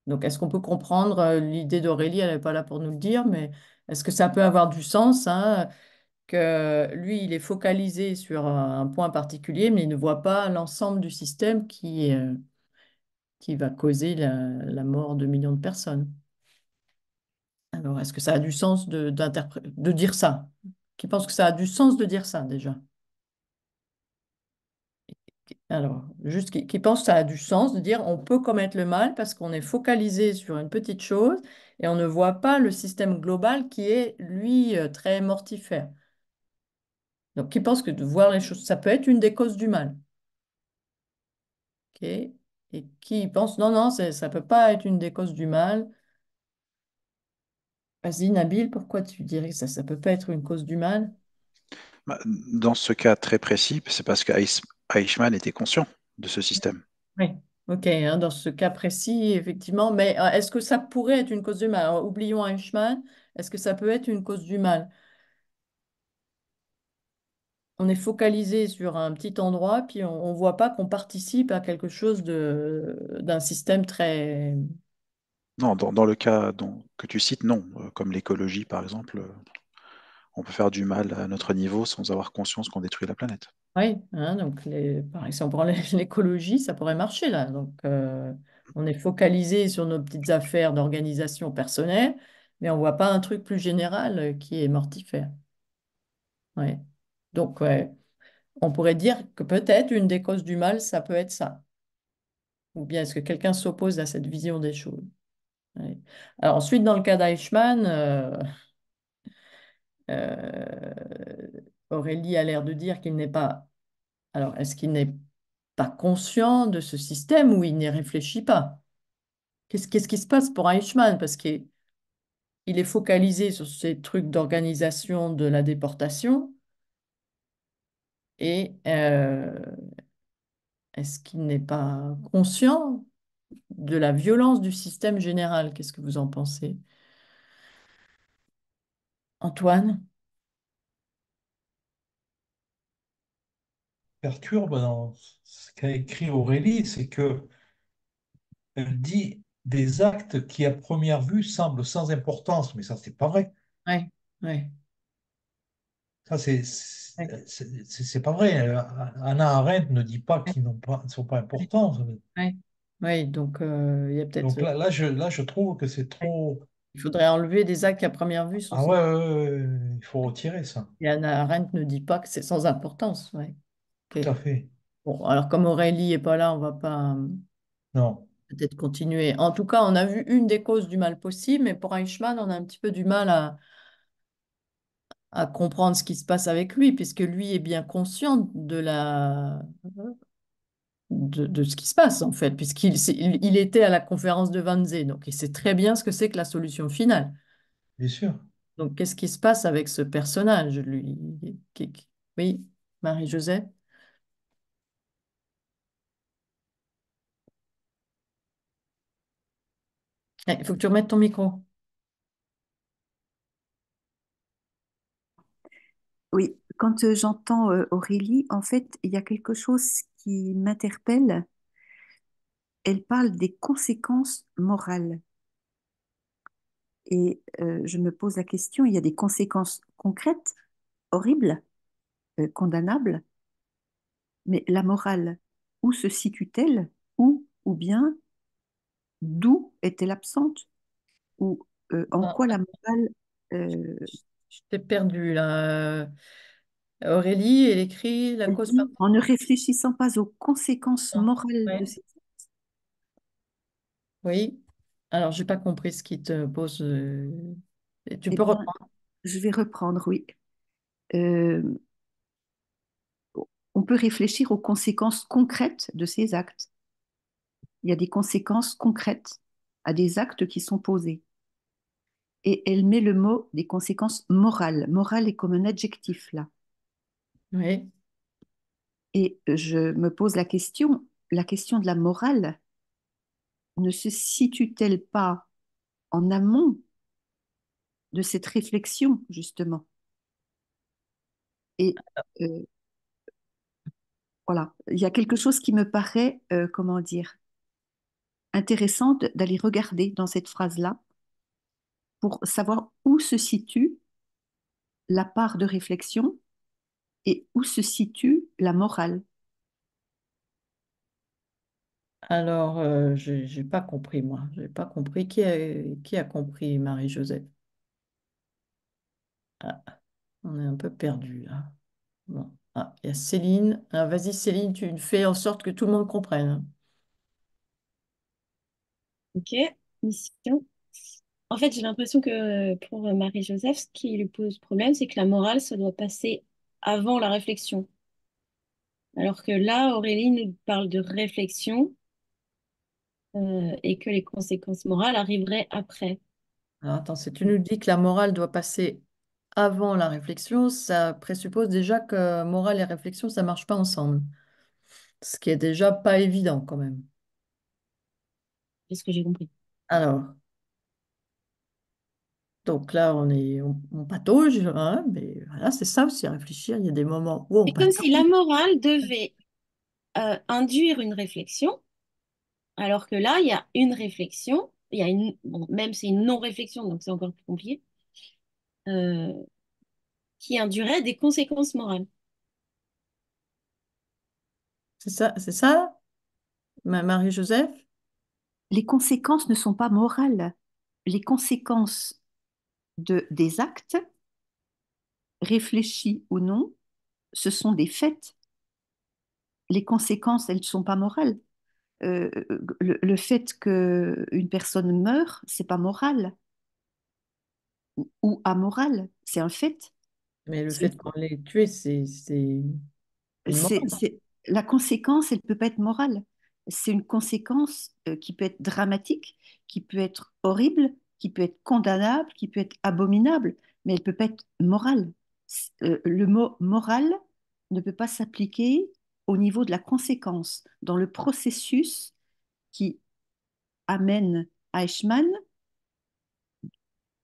Donc, est-ce qu'on peut comprendre euh, l'idée d'Aurélie Elle n'est pas là pour nous le dire, mais est-ce que ça peut avoir du sens hein, que lui, il est focalisé sur un point particulier, mais il ne voit pas l'ensemble du système qui, euh, qui va causer la, mort de millions de personnes Alors, est-ce que ça a du sens de, de dire ça Qui pense que ça a du sens de dire ça déjà alors, juste qui, pense que ça a du sens de dire on peut commettre le mal parce qu'on est focalisé sur une petite chose et on ne voit pas le système global qui est, lui, euh, très mortifère. Donc, qui pense que de voir les choses, ça peut être une des causes du mal. Et qui pense, non, non, ça ne peut pas être une des causes du mal. Vas-y, Nabil, pourquoi tu dirais que ça ne peut pas être une cause du mal bah, dans ce cas très précis, c'est parce que... Eichmann était conscient de ce système. Oui, ok, hein, dans ce cas précis, effectivement. Mais euh, est-ce que ça pourrait être une cause du mal Oublions Eichmann, est-ce que ça peut être une cause du mal on est focalisé sur un petit endroit, puis on ne voit pas qu'on participe à quelque chose d'un système très... Non, dans, le cas que tu cites, non. Euh, comme l'écologie, par exemple, euh, on peut faire du mal à notre niveau sans avoir conscience qu'on détruit la planète. Oui, hein, donc les, par exemple, pour l'écologie, ça pourrait marcher là. Donc, euh, on est focalisé sur nos petites affaires d'organisation personnelle, mais on voit pas un truc plus général euh, qui est mortifère. Ouais. Donc, on pourrait dire que peut-être une des causes du mal, ça peut être ça. Ou bien est-ce que quelqu'un s'oppose à cette vision des choses? Alors ensuite, dans le cas d'Eichmann, euh, Aurélie a l'air de dire qu'il n'est pas. Alors, est-ce qu'il n'est pas conscient de ce système ou il n'y réfléchit pas Qu'est-ce qui se passe pour Eichmann Parce qu'il est focalisé sur ces trucs d'organisation de la déportation. Et euh, est-ce qu'il n'est pas conscient de la violence du système général Qu'est-ce que vous en pensez Antoine perturbe dans ce qu'a écrit Aurélie, c'est que elle dit des actes qui à première vue semblent sans importance, mais ça c'est pas vrai. Ouais, ouais. Ça c'est c'est pas vrai. Euh, Anna Arendt ne dit pas qu'ils n'ont pas sont pas importants. Ouais. Oui, donc euh, il y a peut-être. Donc là, là, je, trouve que c'est trop. Il faudrait enlever des actes à première vue, sont. Ah ouais, il faut retirer ça. Et Anna Arendt ne dit pas que c'est sans importance. Ouais. Tout à fait. alors comme Aurélie n'est pas là, on va pas euh, peut-être continuer. En tout cas, on a vu une des causes du mal possible, mais pour Eichmann, on a un petit peu du mal à, à comprendre ce qui se passe avec lui, puisque lui est bien conscient de la de, ce qui se passe en fait, puisqu'il il, était à la conférence de Van Wannsee, donc il sait très bien ce que c'est que la solution finale. Bien sûr. Donc qu'est-ce qui se passe avec ce personnage, lui Oui, Marie-Josée Eh, il faut que tu remettes ton micro. Oui, quand euh, j'entends euh, Aurélie, en fait, il y a quelque chose qui m'interpelle. Elle parle des conséquences morales. Et euh, je me pose la question, il y a des conséquences concrètes, horribles, condamnables, mais la morale, où se situe-t-elle Où ou bien d'où est-elle absente Ou euh, en quoi la morale. Euh, je t'ai perdue Aurélie, elle écrit la cause. en ne réfléchissant pas aux conséquences morales de ces Oui. Alors, je n'ai pas compris ce qui te pose. Euh, tu eh peux reprendre. Je vais reprendre, oui. on peut réfléchir aux conséquences concrètes de ces actes il y a des conséquences concrètes à des actes qui sont posés. Et elle met le mot des conséquences morales. Morale est comme un adjectif là. Oui. Et je me pose la question, la question de la morale ne se situe-t-elle pas en amont de cette réflexion, justement Et euh, voilà, il y a quelque chose qui me paraît, euh, comment dire, intéressante d'aller regarder dans cette phrase-là pour savoir où se situe la part de réflexion et où se situe la morale. Alors, euh, je n'ai pas compris, moi. Je n'ai pas compris. Qui a, qui a compris, Marie-Joseph ah, On est un peu perdu, Bon. Ah, il y a Céline. Ah, vas-y, Céline, tu fais en sorte que tout le monde comprenne. Ok, mission. En fait, j'ai l'impression que pour Marie-Joseph, ce qui lui pose problème, c'est que la morale, ça doit passer avant la réflexion. Alors que là, Aurélie nous parle de réflexion euh, et que les conséquences morales arriveraient après. Alors attends, si tu nous dis que la morale doit passer avant la réflexion, ça présuppose déjà que morale et réflexion, ça ne marche pas ensemble. Ce qui est déjà pas évident quand même. C'est ce que j'ai compris. Alors, donc là, on est, patauge, hein, mais voilà, c'est ça aussi, réfléchir. Il y a des moments où on C'est comme si la morale devait euh, induire une réflexion, alors que là, il y a une réflexion, il y a une, même c'est une non-réflexion, donc c'est encore plus compliqué, euh, qui induirait des conséquences morales. C'est ça, c'est ça, Marie-Joseph? les conséquences ne sont pas morales. Les conséquences des actes, réfléchis ou non, ce sont des faits. Les conséquences, elles ne sont pas morales. Euh, le, fait qu'une personne meure, c'est pas moral ou, amoral, c'est un fait. Mais le fait qu'on l'ait tué, c'est la conséquence, elle peut pas être morale c'est une conséquence euh, qui peut être dramatique, qui peut être horrible, qui peut être condamnable, qui peut être abominable, mais elle peut pas être morale. Euh, le mot moral ne peut pas s'appliquer au niveau de la conséquence, dans le processus qui amène Eichmann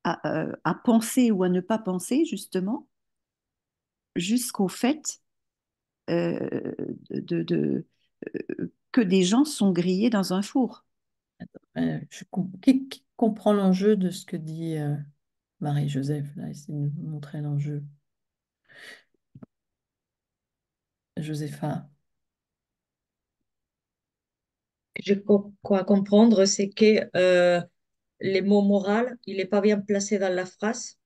à, euh, à penser ou à ne pas penser, justement, jusqu'au fait de, de, que des gens sont grillés dans un four. Euh, qui, comprend l'enjeu de ce que dit euh, Marie-Joseph Là, nous montrer l'enjeu. Josépha. Je crois comprendre, c'est que euh, le mot moral, il n'est pas bien placé dans la phrase.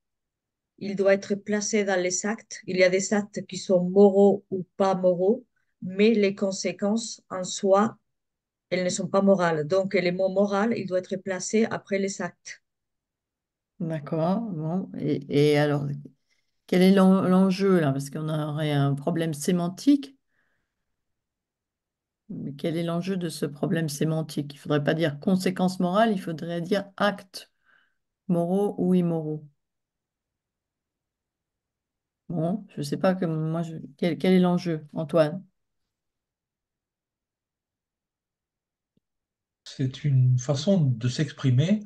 Il doit être placé dans les actes. Il y a des actes qui sont moraux ou pas moraux mais les conséquences en soi, elles ne sont pas morales. Donc, les mots moral, il doit être placé après les actes. D'accord. Bon. Et, alors, quel est l'enjeu là Parce qu'on aurait un problème sémantique. quel est l'enjeu de ce problème sémantique Il ne faudrait pas dire conséquence morale. il faudrait dire actes moraux ou immoraux. Bon, je ne sais pas que moi, quel est l'enjeu, Antoine c'est une façon de s'exprimer.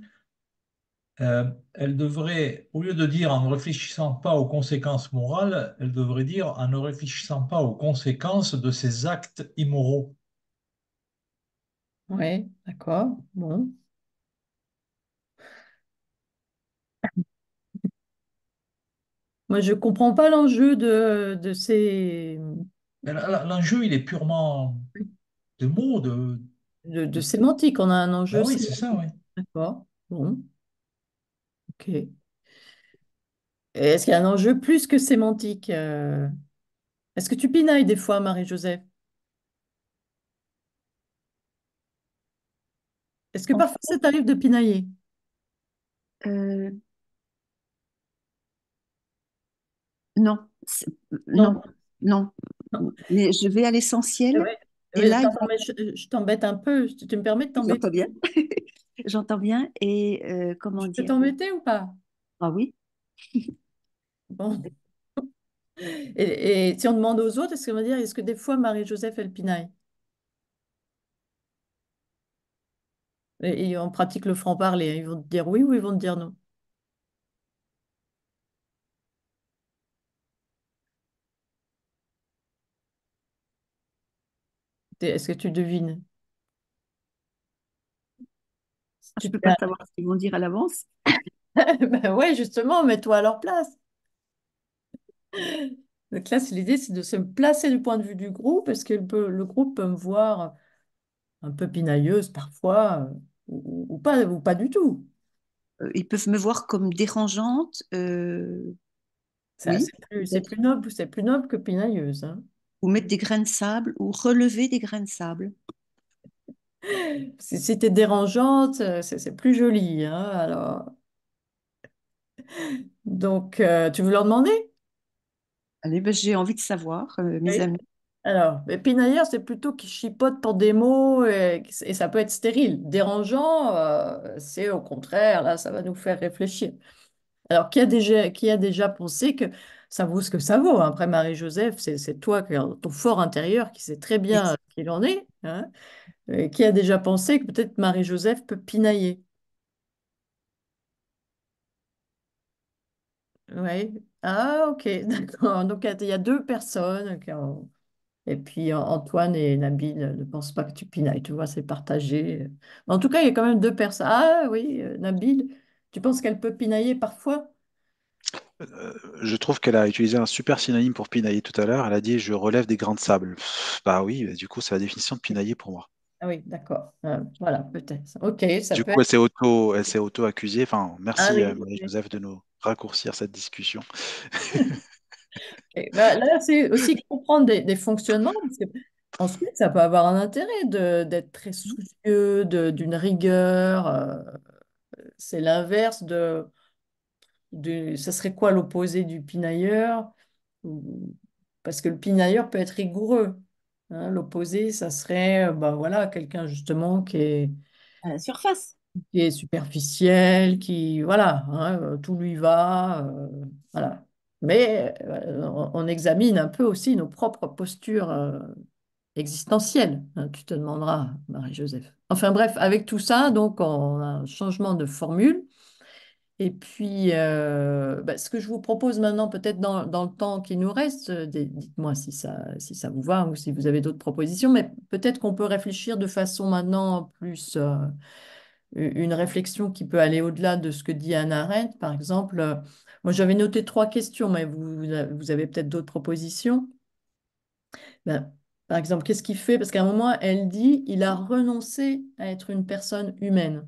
Euh, elle devrait, au lieu de dire en ne réfléchissant pas aux conséquences morales, elle devrait dire en ne réfléchissant pas aux conséquences de ses actes immoraux. Oui, d'accord. Bon. Moi, je comprends pas l'enjeu de, de ces... Ben, l'enjeu, il est purement de mots, de, de, mmh. sémantique, on a un enjeu. Ah oui, c'est ça, oui. D'accord. Bon. OK. Est-ce qu'il y a un enjeu plus que sémantique euh? Est-ce que tu pinailles des fois, Marie-Joseph Est-ce que parfois ça t'arrive de pinailler euh, Non. non. non, Mais je vais à l'essentiel je, t'embête un peu. Tu me permets de t'embêter J'entends bien. J'entends bien. Et euh, comment dire Tu t'embêter ou pas Ah oui. bon. Et, si on demande aux autres, est-ce qu'on va dire est-ce que des fois Marie-Joseph elle pinaille et, on pratique le franc-parler. Hein. Ils vont te dire oui ou ils vont te dire non. est-ce que tu devines ah, Je ne peux pas savoir ce qu'ils vont dire à l'avance. ben ouais, justement, mets-toi à leur place. Donc là, l'idée, c'est de se placer du point de vue du groupe. Est-ce que le, groupe peut me voir un peu pinailleuse parfois ou, pas, ou pas du tout euh, Ils peuvent me voir comme dérangeante. Euh, c'est plus, noble, plus noble que pinailleuse. Hein ou mettre des grains de sable ou relever des grains de sable. Si c'était dérangeante, euh, c'est plus joli. Hein, alors. Donc, euh, tu veux leur demander Allez, ben, j'ai envie de savoir, euh, mes amis. Alors, d'ailleurs, c'est plutôt qu'ils chipote pour des mots et, ça peut être stérile. Dérangeant, c'est au contraire, là, ça va nous faire réfléchir. Alors, qui a déjà, qui a déjà pensé que ça vaut ce que ça vaut. Hein. Après, Marie-Joseph, c'est toi, ton fort intérieur, qui sait très bien qu'il en est, hein, qui a déjà pensé que peut-être Marie-Joseph peut pinailler. Oui. Ah, ok, d'accord. Donc, il y a deux personnes. Et puis, Antoine et Nabil ne pensent pas que tu pinailles. Tu vois, c'est partagé. en tout cas, il y a quand même deux personnes. Ah, oui, euh, Nabil, tu penses qu'elle peut pinailler parfois? Euh, je trouve qu'elle a utilisé un super synonyme pour pinailler tout à l'heure. Elle a dit je relève des grains de sable. Bah oui, du coup, c'est la définition de pinailler pour moi. Ah oui, d'accord. Euh, voilà, peut-être. Ok. Ça du coup, elle s'est auto, accusée. Enfin, merci ah euh, Joseph de nous raccourcir cette discussion. Bah, là, c'est aussi comprendre des, fonctionnements. Parce que ensuite, ça peut avoir un intérêt d'être très soucieux d'une rigueur. c'est l'inverse de ça serait quoi l'opposé du pinailleur Parce que le pinailleur peut être rigoureux. Hein. l'opposé, ça serait euh, bah, voilà, quelqu'un justement qui est. À surface. Qui est superficiel, qui. Voilà, hein, tout lui va. Euh, voilà. Mais euh, on examine un peu aussi nos propres postures existentielles, hein, tu te demanderas, Marie-Joseph. Enfin bref, avec tout ça, donc on a un changement de formule. Et puis, euh, bah, ce que je vous propose maintenant, peut-être dans, le temps qui nous reste, euh, dites-moi si ça, vous va ou si vous avez d'autres propositions, mais peut-être qu'on peut réfléchir de façon maintenant plus euh, une réflexion qui peut aller au-delà de ce que dit Anna Arendt, par exemple. Moi, j'avais noté trois questions, mais vous, avez peut-être d'autres propositions. Ben, par exemple, qu'est-ce qu'il fait Parce qu'à un moment, elle dit, il a renoncé à être une personne humaine.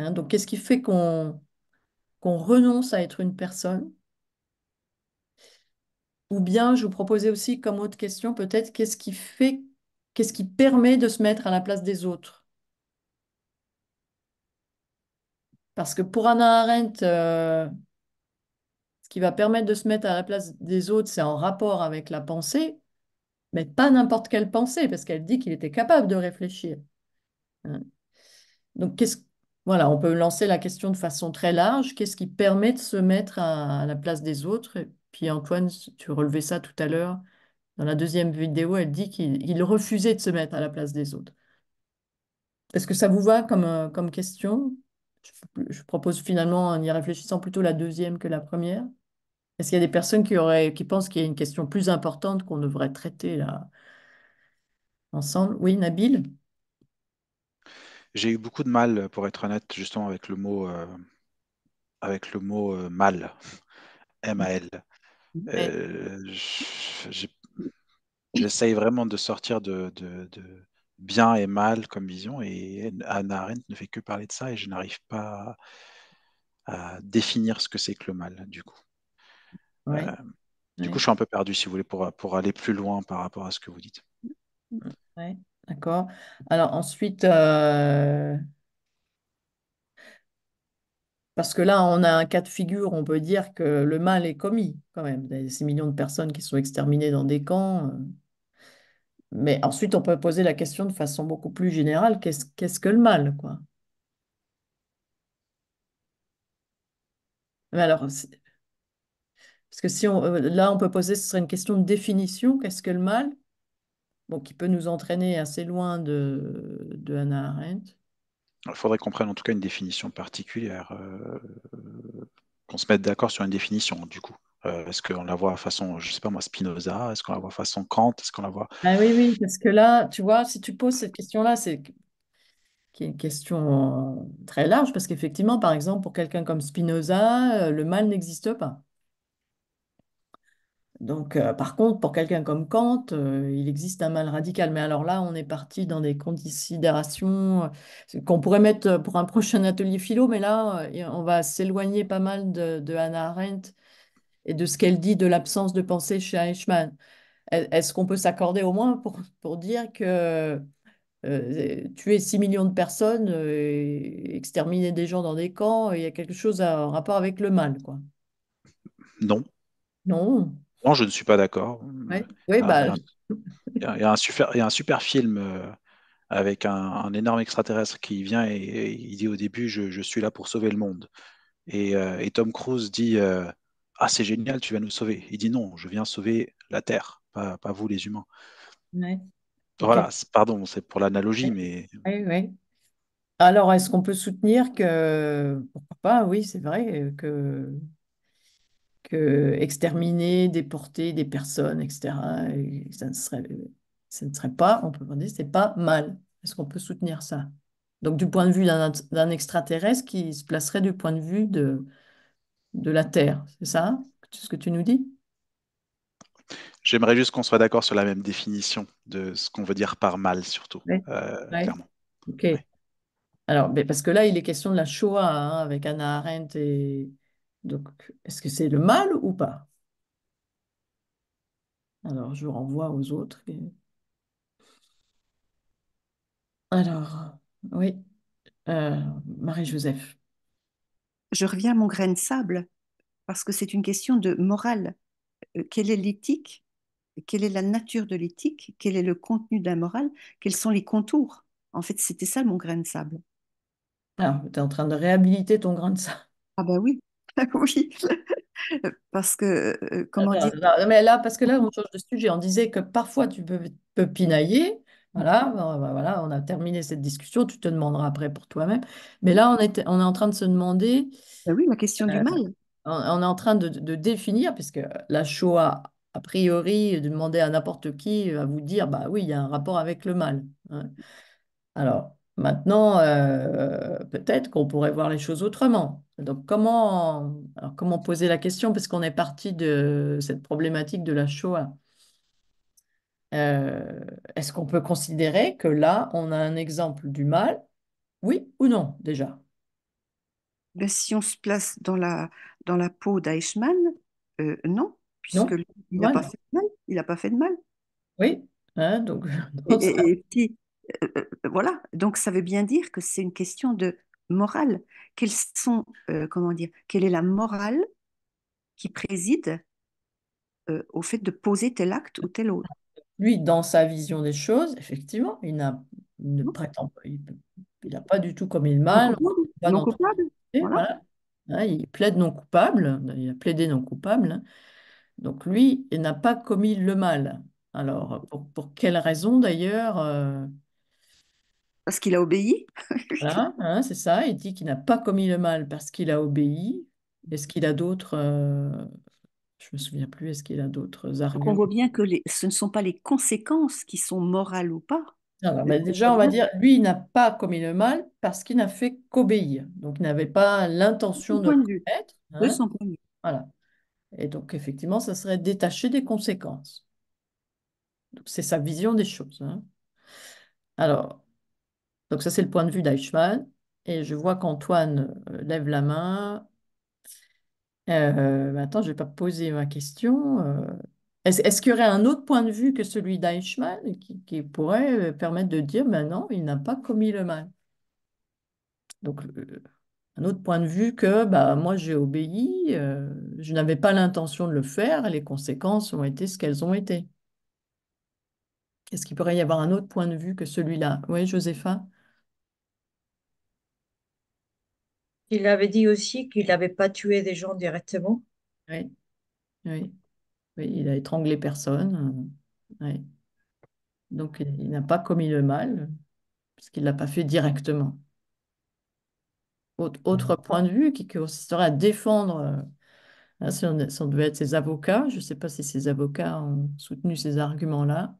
Hein, donc, qu'est-ce qui fait qu'on renonce à être une personne Ou bien, je vous proposais aussi comme autre question, peut-être, qu'est-ce qui fait, qu'est-ce qui permet de se mettre à la place des autres Parce que pour Anna Arendt, euh, ce qui va permettre de se mettre à la place des autres, c'est en rapport avec la pensée, mais pas n'importe quelle pensée, parce qu'elle dit qu'il était capable de réfléchir. Hein. Donc, qu'est-ce voilà, on peut lancer la question de façon très large. Qu'est-ce qui permet de se mettre à, la place des autres Et puis Antoine, tu relevais ça tout à l'heure. Dans la deuxième vidéo, elle dit qu'il refusait de se mettre à la place des autres. Est-ce que ça vous va comme, euh, comme question je, propose finalement, en y réfléchissant, plutôt la deuxième que la première. Est-ce qu'il y a des personnes qui, auraient, qui pensent qu'il y a une question plus importante qu'on devrait traiter là ensemble Oui, Nabil j'ai eu beaucoup de mal, pour être honnête, justement avec le mot, euh, avec le mot euh, mal, M-A-L. Mmh. Mmh. Euh, j'essaye vraiment de sortir de, bien et mal comme vision, et Anna Arendt ne fait que parler de ça, et je n'arrive pas à définir ce que c'est que le mal, du coup. Du coup, je suis un peu perdu, si vous voulez, pour, pour aller plus loin par rapport à ce que vous dites. Mmh. Ouais. D'accord? Alors ensuite, euh, parce que là, on a un cas de figure, on peut dire que le mal est commis quand même. Il millions de personnes qui sont exterminées dans des camps. Euh. Mais ensuite, on peut poser la question de façon beaucoup plus générale, qu'est-ce que le mal, quoi? Mais alors, parce que si on, euh, là, on peut poser, ce serait une question de définition, qu'est-ce que le mal? qui peut nous entraîner assez loin de, de Hannah Arendt. Il faudrait qu'on prenne en tout cas une définition particulière, euh, qu'on se mette d'accord sur une définition du coup. Euh, est-ce qu'on la voit façon, je sais pas moi, Spinoza Est-ce qu'on la voit façon Kant Est-ce qu'on la voit Ah oui, oui, parce que là, tu vois, si tu poses cette question-là, c'est qui est une question euh, très large, parce qu'effectivement, par exemple, pour quelqu'un comme Spinoza, le mal n'existe pas. Donc, euh, par contre, pour quelqu'un comme Kant, euh, il existe un mal radical. Mais alors là, on est parti dans des considérations euh, qu'on pourrait mettre pour un prochain atelier philo, mais là, on va s'éloigner pas mal de, Hannah Arendt et de ce qu'elle dit de l'absence de pensée chez Eichmann. Est-ce qu'on peut s'accorder au moins pour, dire que tuer 6 millions de personnes, et exterminer des gens dans des camps, il y a quelque chose en rapport avec le mal, quoi Non. Non. Non, je ne suis pas d'accord. il, y a, un super, film euh, avec un, énorme extraterrestre qui vient et, il dit au début je, suis là pour sauver le monde. Et, euh, Tom Cruise dit euh, Ah, c'est génial, tu vas nous sauver. Il dit Non, je viens sauver la Terre, pas, vous les humains. Voilà, pardon, c'est pour l'analogie, mais. Oui, oui. Alors, est-ce qu'on peut soutenir que, pourquoi pas, oui, c'est vrai, que exterminer, déporter des personnes, etc., ça ne serait, pas, on peut dire, c'est pas mal. Est-ce qu'on peut soutenir ça Donc, du point de vue d'un extraterrestre qui se placerait du point de vue de, la Terre, c'est ça C'est ce que tu nous dis J'aimerais juste qu'on soit d'accord sur la même définition de ce qu'on veut dire par mal, surtout. Euh, clairement. Ok. Alors, ben, parce que là, il est question de la Shoah hein, avec Anna Arendt et, donc, est-ce que c'est le mal ou pas Alors, je renvoie aux autres. Alors, oui, euh, Marie-Joseph. Je reviens à mon grain de sable, parce que c'est une question de morale. Euh, quelle est l'éthique Quelle est la nature de l'éthique Quel est le contenu de la morale Quels sont les contours En fait, c'était ça mon grain de sable. Ah, tu es en train de réhabiliter ton grain de sable. Ah ben oui, oui, parce que, euh, comment dire là, Mais là, parce que là, on change de sujet. On disait que parfois, tu peux, pinailler. Voilà, ben, ben, voilà, on a terminé cette discussion. Tu te demanderas après pour toi-même. Mais là, on, est, on est en train de se demander. Ben oui, la question du euh, mal. On, est en train de, définir, puisque la Shoah, a priori, demander à n'importe qui va euh, vous dire bah oui, il y a un rapport avec le mal. Hein. Alors, Maintenant, euh, peut-être qu'on pourrait voir les choses autrement. Donc, comment, comment poser la question Parce qu'on est parti de cette problématique de la Shoah. Euh, est-ce qu'on peut considérer que là, on a un exemple du mal Oui ou non, déjà mais Si on se place dans la, dans la peau d'Eichmann, euh, non, puisque non. il n'a pas, fait de mal. Oui, hein, donc. Euh, euh, euh, voilà, donc ça veut bien dire que c'est une question de morale. sont, comment dire, quelle est la morale qui préside au fait de poser tel acte ou tel autre Lui, dans sa vision des choses, effectivement, il n'a pas, pas du tout commis le mal. coupable. Hein, il plaide non coupable, il a plaidé non coupable. Hein. Donc lui, il n'a pas commis le mal. Alors, pour, quelles quelle raison d'ailleurs parce qu'il a obéi. voilà, c'est ça. Il dit qu'il n'a pas commis le mal parce qu'il a obéi. Est-ce qu'il a d'autres euh, Je me souviens plus. Est-ce qu'il a d'autres arguments On voit bien que ce ne sont pas les conséquences qui sont morales ou pas. Ah bah, euh, bah, déjà, on va dire, lui, il n'a pas commis le mal parce qu'il n'a fait qu'obéir. Donc, il n'avait pas l'intention de, de point hein. Voilà. Et donc, effectivement, ça serait détaché des conséquences. C'est sa vision des choses. Hein. Alors, donc ça, c'est le point de vue d'Eichmann. Et je vois qu'Antoine euh, lève la main. Euh, attends, je vais pas poser ma question. Euh. Est-ce qu'il y aurait un autre point de vue que celui d'Eichmann qui, pourrait permettre de dire, mais ben non, il n'a pas commis le mal Donc, un autre point de vue que bah, moi j'ai obéi, je n'avais pas l'intention de le faire les conséquences ont été ce qu'elles ont été. Est-ce qu'il pourrait y avoir un autre point de vue que celui-là Oui, Josépha Il avait dit aussi qu'il n'avait pas tué des gens directement. Oui. Oui. il a étranglé personne. Euh, Donc, il n'a pas commis le mal, parce qu'il ne l'a pas fait directement. Autre, mm. point de vue qui consisterait à défendre, euh, hein, si, on, devait être ses avocats, je ne sais pas si ses avocats ont soutenu ces arguments-là,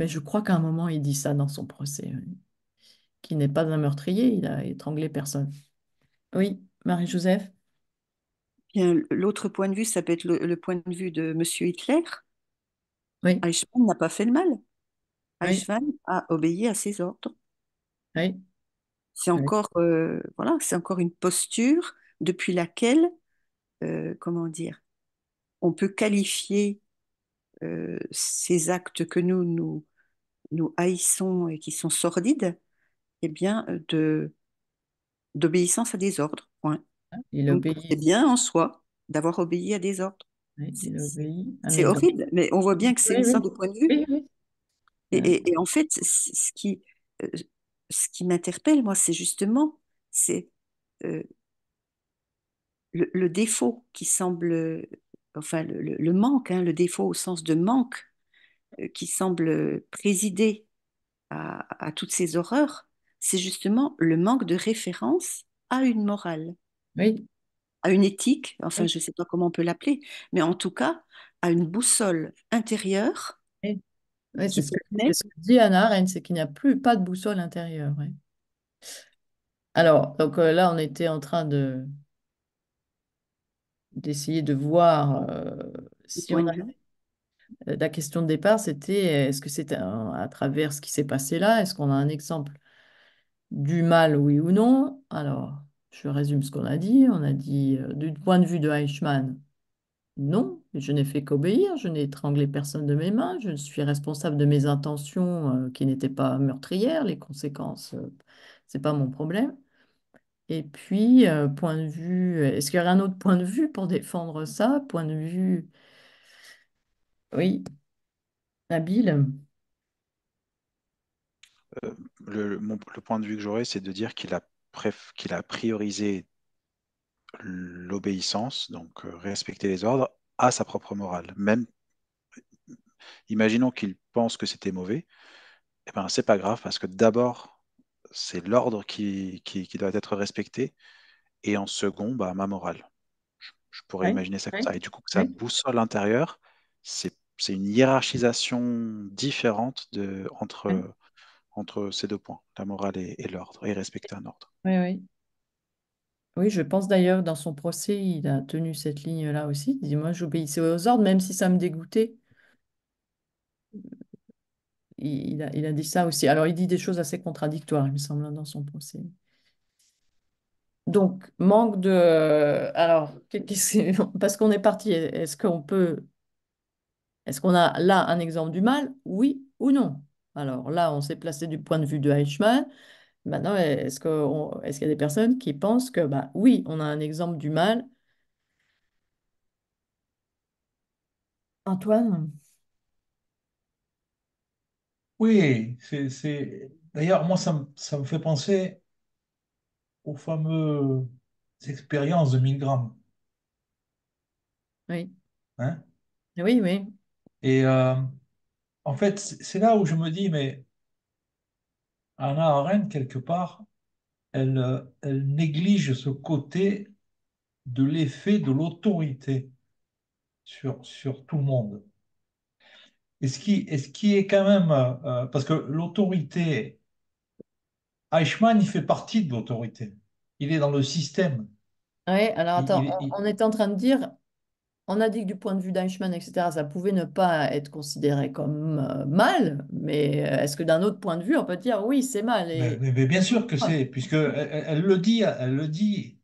mais je crois qu'à un moment, il dit ça dans son procès, Qui qu'il n'est pas un meurtrier, il a étranglé personne. Oui, Marie-Joseph. l'autre point de vue, ça peut être le, point de vue de Monsieur Hitler. Oui. n'a pas fait le mal. a obéi à ses ordres. C'est encore, euh, voilà, encore une posture depuis laquelle, euh, comment dire, on peut qualifier euh, ces actes que nous, nous, nous haïssons et qui sont sordides, eh bien, de, d'obéissance à des ordres. Ah, il C'est bien en soi d'avoir obéi à des ordres. c'est horrible, mais on voit bien que c'est le une de point de vue. Et, en fait, ce qui, euh, ce qui m'interpelle, moi, c'est justement c'est euh, le, défaut qui semble, enfin le, manque, hein, le défaut au sens de manque euh, qui semble présider à toutes ces horreurs c'est justement le manque de référence à une morale. À une éthique, enfin, je ne sais pas comment on peut l'appeler, mais en tout cas, à une boussole intérieure. Oui. ce, que dit Anna Arendt, c'est qu'il n'y a plus pas de boussole intérieure. Alors, donc euh, là, on était en train de d'essayer de voir euh, si on a... Euh, la question de départ, c'était est-ce que c'est à travers ce qui s'est passé là Est-ce qu'on a un exemple du mal, oui ou non. Alors, je résume ce qu'on a dit. On a dit, euh, du point de vue de Eichmann, non, je n'ai fait qu'obéir, je n'ai étranglé personne de mes mains, je suis responsable de mes intentions euh, qui n'étaient pas meurtrières, les conséquences, euh, c'est pas mon problème. Et puis, point de vue, est-ce qu'il y a un autre point de vue pour défendre ça Point de vue, oui, habile. Euh, le, point de vue que j'aurais, c'est de dire qu'il a, qu'il a priorisé l'obéissance, donc euh, respecter les ordres, à sa propre morale. Même, imaginons qu'il pense que c'était mauvais, eh ben c'est pas grave parce que d'abord c'est l'ordre qui, qui, doit être respecté et en second bah, ma morale. Je, pourrais imaginer ça comme ça. Et du coup, ça boussole l'intérieur. c'est une hiérarchisation différente de, entre entre ces deux points, la morale et, l'ordre, et respecter un ordre. Oui, oui. Oui, je pense d'ailleurs dans son procès, il a tenu cette ligne-là aussi. dis dit Moi, j'obéissais aux ordres, même si ça me dégoûtait. Il a, il a, dit ça aussi. Alors, il dit des choses assez contradictoires, il me semble, hein, dans son procès. Donc, manque de. Alors, parce qu'on est parti, est-ce qu'on peut. Est-ce qu'on a là un exemple du mal Oui ou non alors là, on s'est placé du point de vue de Eichmann. Maintenant, est-ce est-ce qu'il y a des personnes qui pensent que, bah oui, on a un exemple du mal Antoine? Oui, c'est, D'ailleurs, moi, ça me, fait penser aux fameuses expériences de Milgram. Oui. Hein? Oui, oui. Et euh, en fait, c'est là où je me dis, mais Anna Arendt, quelque part, euh, elle, néglige ce côté de l'effet de l'autorité sur, sur tout le monde. est ce qui, est ce qui est quand même, euh, euh, parce que l'autorité, Eichmann, il fait partie de l'autorité. Il est dans le système. Oui, alors attends, on, on est en train de dire, on a dit que du point de vue d'Eichmann, etc., ça pouvait ne pas être considéré comme euh, mal, mais euh, est-ce que d'un autre point de vue, on peut dire oui, c'est mal mais, bien sûr que c'est, puisque elle, le dit, elle le dit,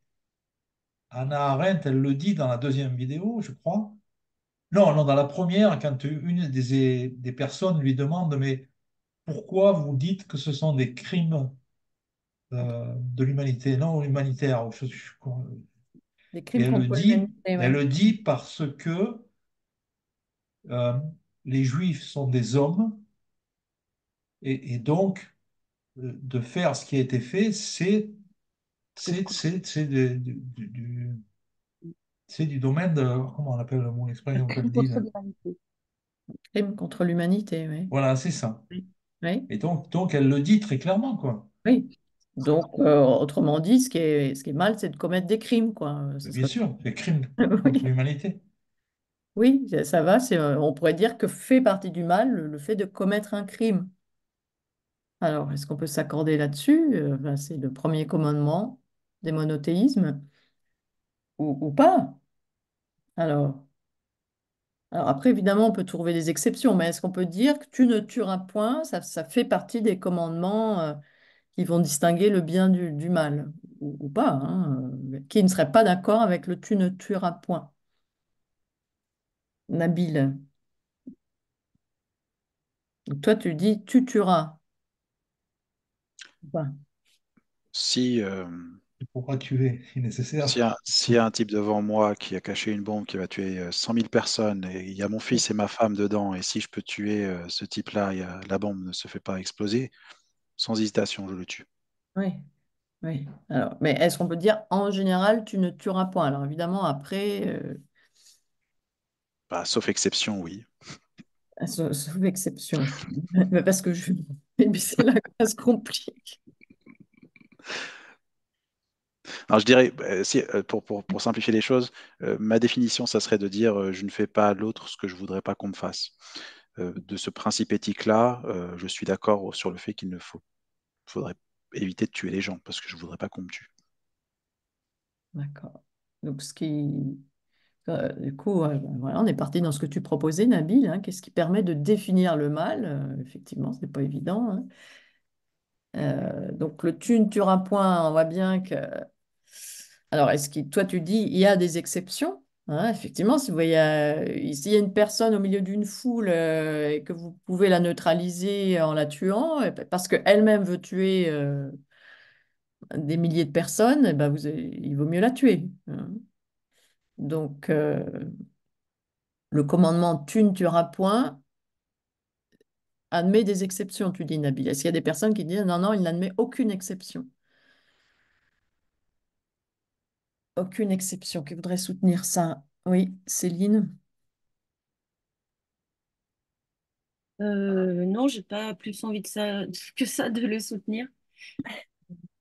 Anna Arendt, elle le dit dans la deuxième vidéo, je crois. Non, non, dans la première, quand une des, personnes lui demande, mais pourquoi vous dites que ce sont des crimes euh, de l'humanité, non humanitaires, je, elle, le dit, parce que euh, les juifs sont des hommes et, donc euh, de faire ce qui a été fait, c'est du, c'est du domaine de. Comment on appelle mon expression Crime contre l'humanité. contre l'humanité, Voilà, c'est ça. Et donc, donc, elle le dit très clairement, quoi. Oui. Donc, euh, autrement dit, ce qui est, mal, c'est de commettre des crimes, quoi. Euh, Bien sûr, des crimes contre l'humanité. oui, ça va. Euh, on pourrait dire que fait partie du mal le, fait de commettre un crime. Alors, est-ce qu'on peut s'accorder là-dessus? Ben, c'est le premier commandement des monothéismes, ou, pas. Alors, après, évidemment, on peut trouver des exceptions, mais est-ce qu'on peut dire que tu ne tueras point, ça fait partie des commandements, vont distinguer le bien du, mal, ou, pas, hein, euh, qui ne serait pas d'accord avec le tu ne tueras point. Nabil. toi, tu dis tu tueras. Si. Euh, Pourquoi tuer si nécessaire a un type devant moi qui a caché une bombe qui va tuer 100 euh, 000 personnes et il y a mon fils et ma femme dedans, et si je peux tuer ce type-là, la bombe ne se fait pas exploser, sans hésitation, je le tue. Oui, oui. Alors, mais est-ce qu'on peut dire en général, tu ne tueras point Alors évidemment, après. Euh, bah, sauf exception, oui. Ah, sauf, exception. Bah, parce que je... c'est la classe ça complique. Alors je dirais, bah, euh, pour, pour, simplifier les choses, euh, ma définition, ça serait de dire je ne fais pas à l'autre ce que je voudrais pas qu'on me fasse. Euh, de ce principe éthique-là, euh, je suis d'accord sur le fait qu'il ne faut, faudrait éviter de tuer les gens parce que je ne voudrais pas qu'on me tue. D'accord. Donc, ce qui. Euh, du coup, ben voilà, on est parti dans ce que tu proposais, Nabil. Hein, qu'est-ce qui permet de définir le mal Effectivement, ce n'est pas évident. Hein. donc, le tu ne tueras point, on voit bien que. Alors, est-ce que toi, tu dis il y a des exceptions ah, effectivement, si vous voyez, euh, s'il y a une personne au milieu d'une foule euh, et que vous pouvez la neutraliser en la tuant, ben, parce qu'elle-même veut tuer euh, des milliers de personnes, ben, il vaut mieux la tuer. Hein. Donc, le commandement tu ne tueras point admet des exceptions, tu dis Nabil. Est-ce qu'il y a des personnes qui disent non, non, il n'admet aucune exception aucune exception qui voudrait soutenir ça. Oui, Céline euh, Non, non, n'ai pas plus envie de ça, que ça de le soutenir.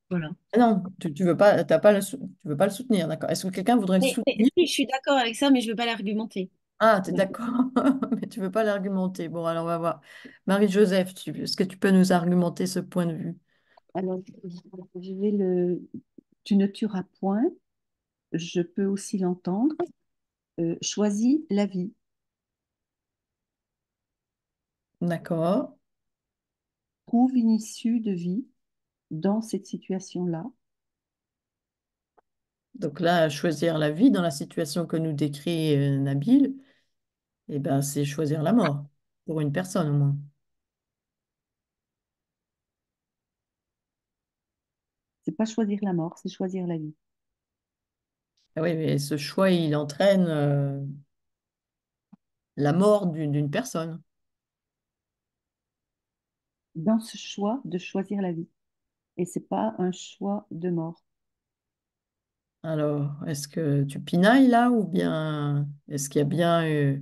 Voilà. Ah non, tu, ne veux pas, pas le tu veux pas le soutenir, d'accord. Est-ce que quelqu'un voudrait le soutenir? Oui, je suis d'accord avec ça, mais je ne veux pas l'argumenter. Ah, tu es d'accord, mais tu ne veux pas l'argumenter. Bon, alors on va voir. Marie-Joseph, est-ce que tu peux nous argumenter ce point de vue? Alors, je vais le... Tu ne tueras point je peux aussi l'entendre, euh, choisis la vie. D'accord. Trouve une issue de vie dans cette situation-là. Donc là, choisir la vie dans la situation que nous décrit euh, Nabil, eh ben, c'est choisir la mort, pour une personne au moins. C'est pas choisir la mort, c'est choisir la vie. Ah oui, mais ce choix, il entraîne euh, la mort d'une personne. Dans ce choix de choisir la vie. Et ce n'est pas un choix de mort. Alors, est-ce que tu pinailles là ou bien est-ce qu'il y a bien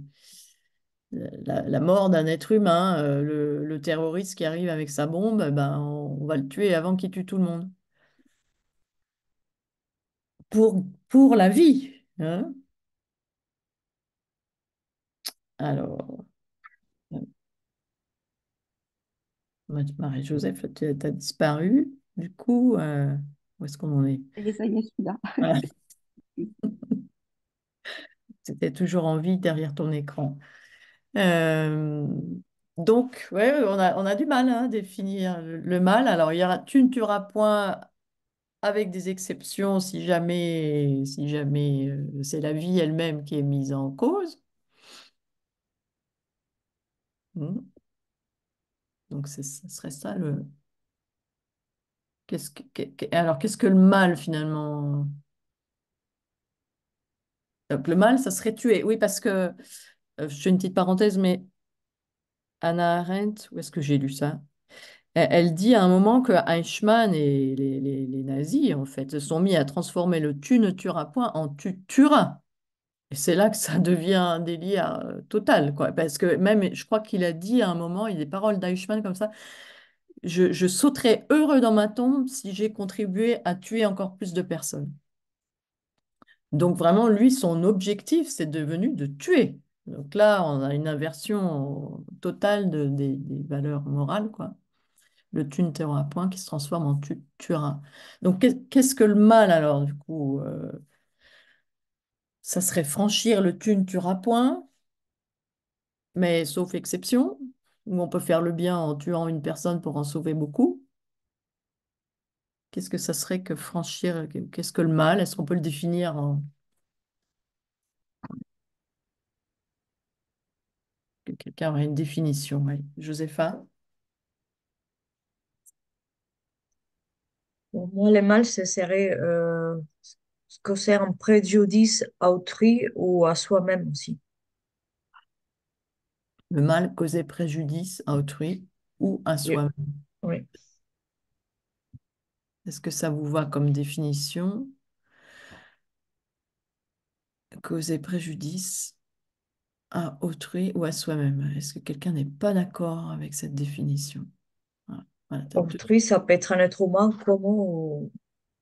la, mort d'un être humain, euh, le, terroriste qui arrive avec sa bombe, eh ben on, on va le tuer avant qu'il tue tout le monde. Pour, pour la vie. Hein. Alors, Marie-Joseph, tu as disparu. Du coup, euh, où est-ce qu'on en est C'était toujours en vie derrière ton écran. Euh, donc, ouais, on a, on a du mal hein, à définir le mal. Alors, tu ne tueras point avec des exceptions si jamais, si jamais euh, c'est la vie elle-même qui est mise en cause. Hmm. Donc ce serait ça le... alors qu'est-ce que le mal finalement Donc le mal, ça serait tuer. Oui, parce que, euh, je fais une petite parenthèse, mais Anna Arendt, où est-ce que j'ai lu ça elle, dit à un moment que Eichmann et les, nazis, en fait, se sont mis à transformer le tu ne tueras point en tu tueras. Et c'est là que ça devient un délire euh, total, Parce que même, je crois qu'il a dit à un moment, il y a des paroles d'Eichmann comme ça, je, sauterai heureux dans ma tombe si j'ai contribué à tuer encore plus de personnes. Donc vraiment, lui, son objectif, c'est devenu de tuer. Donc là, on a une inversion totale des, des valeurs morales, quoi le thune à point qui se transforme en tu, Donc qu'est-ce que le mal alors du coup euh, Ça serait franchir le thune à point, mais sauf exception, où on peut faire le bien en tuant une personne pour en sauver beaucoup. Qu'est-ce que ça serait que franchir Qu'est-ce que le mal Est-ce qu'on peut le définir en... Quelqu'un aurait une définition, oui. Josépha Pour moi, le mal, ce serait euh, ce que un préjudice à autrui ou à soi-même aussi. Le mal causer préjudice à autrui ou à soi-même. Oui. Est-ce que ça vous va comme définition Causer préjudice à autrui ou à soi-même. Est-ce que quelqu'un n'est pas d'accord avec cette définition voilà, Autrui, ça peut être un être humain comment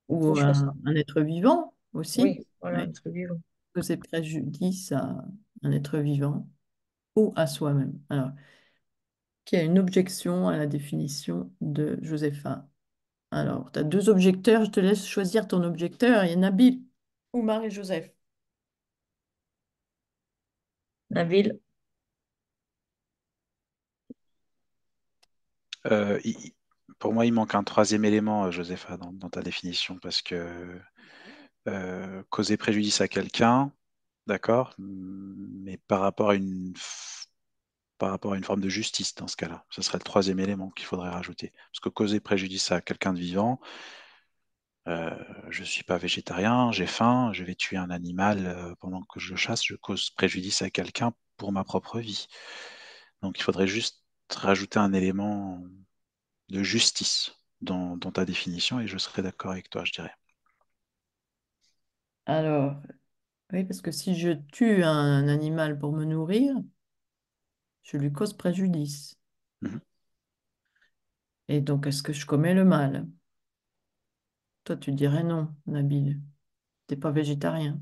ou, un, être vivant aussi. Oui, un être vivant. Que c'est préjudice à un être vivant ou à soi-même. Alors, qui a une objection à la définition de Josepha Alors, tu as deux objecteurs, je te laisse choisir ton objecteur. Il y a Nabil, ou marie Joseph. Nabil. Euh, pour moi, il manque un troisième élément, euh, Josepha, dans, ta définition, parce que euh, causer préjudice à quelqu'un, d'accord, mais par rapport à une par rapport à une forme de justice dans ce cas-là. Ce serait le troisième élément qu'il faudrait rajouter. Parce que causer préjudice à quelqu'un de vivant, euh, je ne suis pas végétarien, j'ai faim, je vais tuer un animal pendant que je chasse, je cause préjudice à quelqu'un pour ma propre vie. Donc il faudrait juste rajouter un élément de justice dans, ta définition et je serais d'accord avec toi, je dirais. Alors, oui, parce que si je tue un animal pour me nourrir, je lui cause préjudice. Mhm. Et donc, est-ce que je commets le mal Toi, tu dirais non, Nabil. T'es pas végétarien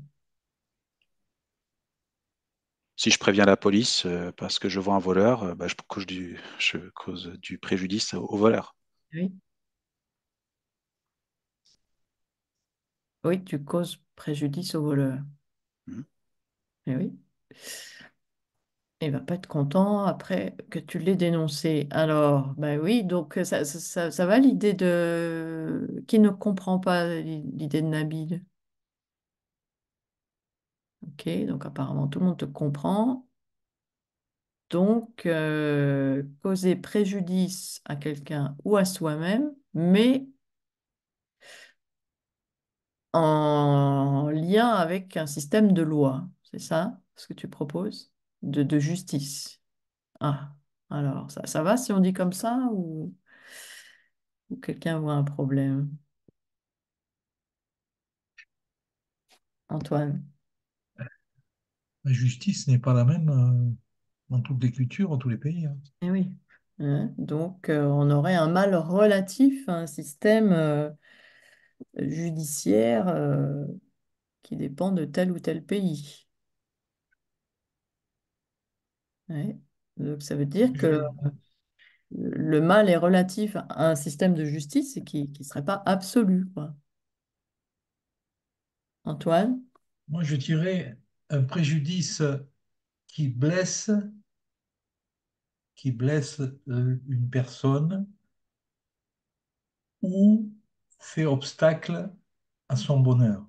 si je préviens la police euh, parce que je vois un voleur, euh, bah, je, cause du, préjudice au, voleur. Oui. Oui, tu causes préjudice au voleur. Il mmh. Et eh oui. Il va pas être content après que tu l'aies dénoncé. Alors, ben oui, donc euh, ça, ça va l'idée de... Qui ne comprend pas l'idée de Nabil? Ok, donc apparemment tout le monde te comprend. Donc, euh, causer préjudice à quelqu'un ou à soi-même, mais en lien avec un système de loi. C'est ça ce que tu proposes de, justice. Ah, alors ça, va si on dit comme ça ou quelqu'un voit un problème Antoine la justice n'est pas la même euh, dans toutes les cultures, dans tous les pays. Hein. Eh oui. Hein. Donc, euh, on aurait un mal relatif à un système euh, judiciaire qui dépend de tel ou tel pays. Donc, ça veut dire que le mal est relatif à un système de justice qui ne serait pas absolu. Antoine Moi, je dirais un préjudice qui blesse, qui blesse euh, une personne ou fait obstacle à son bonheur.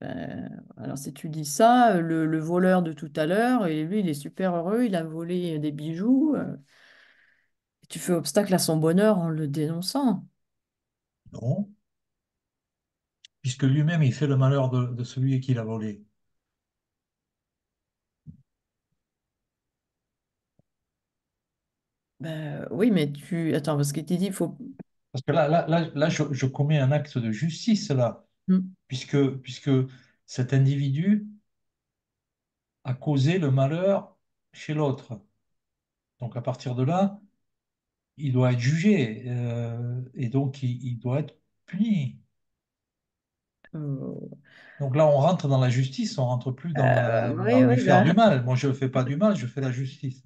Ben, alors si tu dis ça, le, voleur de tout à l'heure, lui, il est super heureux, il a volé des bijoux. Euh, tu fais obstacle à son bonheur en le dénonçant. Non, puisque lui-même il fait le malheur de, celui qui l'a volé. Ben, oui, mais tu... Attends, parce que tu dis, il faut... Parce que là, là, je, commets un acte de justice, là, mm. puisque, puisque cet individu a causé le malheur chez l'autre. Donc à partir de là, il doit être jugé euh, et donc il, il, doit être puni. Euh, donc là, on rentre dans la justice, on rentre plus dans, euh, faire du mal. Moi, je ne fais pas du mal, je fais la justice.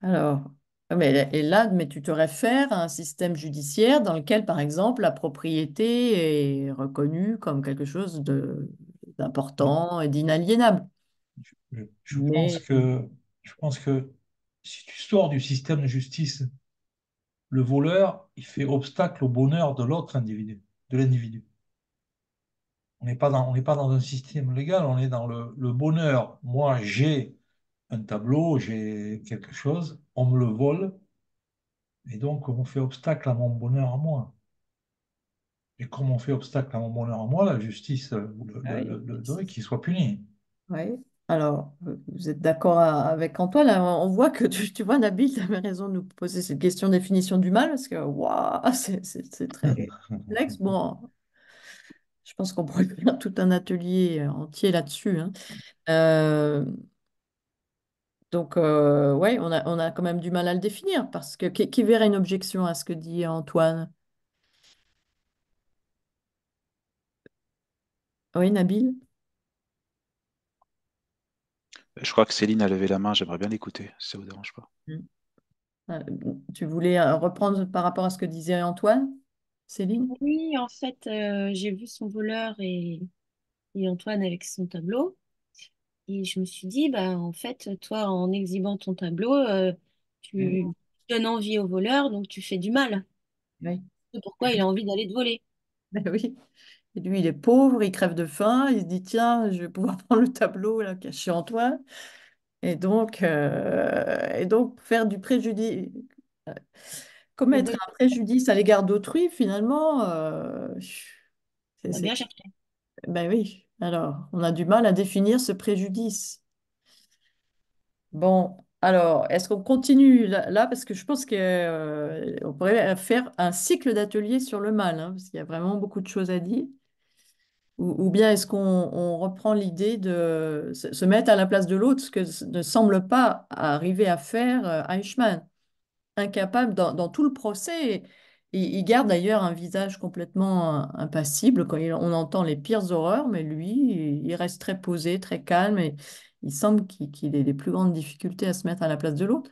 Alors, ah, mais, et là, mais tu te réfères à un système judiciaire dans lequel, par exemple, la propriété est reconnue comme quelque chose d'important et d'inaliénable. Je, pense que, je pense que si tu sors du système de justice, le voleur, il fait obstacle au bonheur de l'autre individu, de l'individu. On n'est pas, dans, un système légal, on est dans le, bonheur. Moi, j'ai un tableau, j'ai quelque chose, on me le vole, et donc on fait obstacle à mon bonheur à moi. Et comme on fait obstacle à mon bonheur à moi, la justice euh, le, qu'il ah soit puni. Oui. Alors, vous êtes d'accord avec Antoine, hein? on voit que tu, vois, Nabil, tu avais raison de nous poser cette question définition du mal, parce que c'est très complexe. Bon, je pense qu'on pourrait faire tout un atelier euh, entier là-dessus. Hein. Euh, donc, oui, euh, ouais, on a, on a quand même du mal à le définir parce que qui, verrait une objection à ce que dit Antoine Oui, Nabil Je crois que Céline a levé la main, j'aimerais bien l'écouter, si ça ne vous dérange pas. Mm. Tu voulais reprendre par rapport à ce que disait Antoine Céline Oui, en fait, euh, j'ai vu son voleur et, Antoine avec son tableau. Et je me suis dit, bah, en fait, toi, en exhibant ton tableau, euh, tu donnes envie au voleur, donc tu fais du mal. C'est pourquoi il a envie d'aller te voler. Ben oui. Et lui, il est pauvre, il crève de faim, il se dit, tiens, je vais pouvoir prendre le tableau là, caché en toi. Et donc, euh, et donc faire du préjudice commettre mmh. un préjudice à l'égard d'autrui, finalement, euh, Ben oui, alors, on a du mal à définir ce préjudice. Bon, alors, est-ce qu'on continue là, Parce que je pense qu'on euh, pourrait faire un cycle d'ateliers sur le mal, hein, parce qu'il y a vraiment beaucoup de choses à dire. Ou, ou bien est-ce qu'on reprend l'idée de se mettre à la place de l'autre, ce que ne semble pas arriver à faire euh, Eichmann incapable dans, tout le procès. Il, garde d'ailleurs un visage complètement euh, impassible. Quand on entend les pires horreurs, mais lui, il reste très posé, très calme et il semble qu'il ait les plus grandes difficultés à se mettre à la place de l'autre.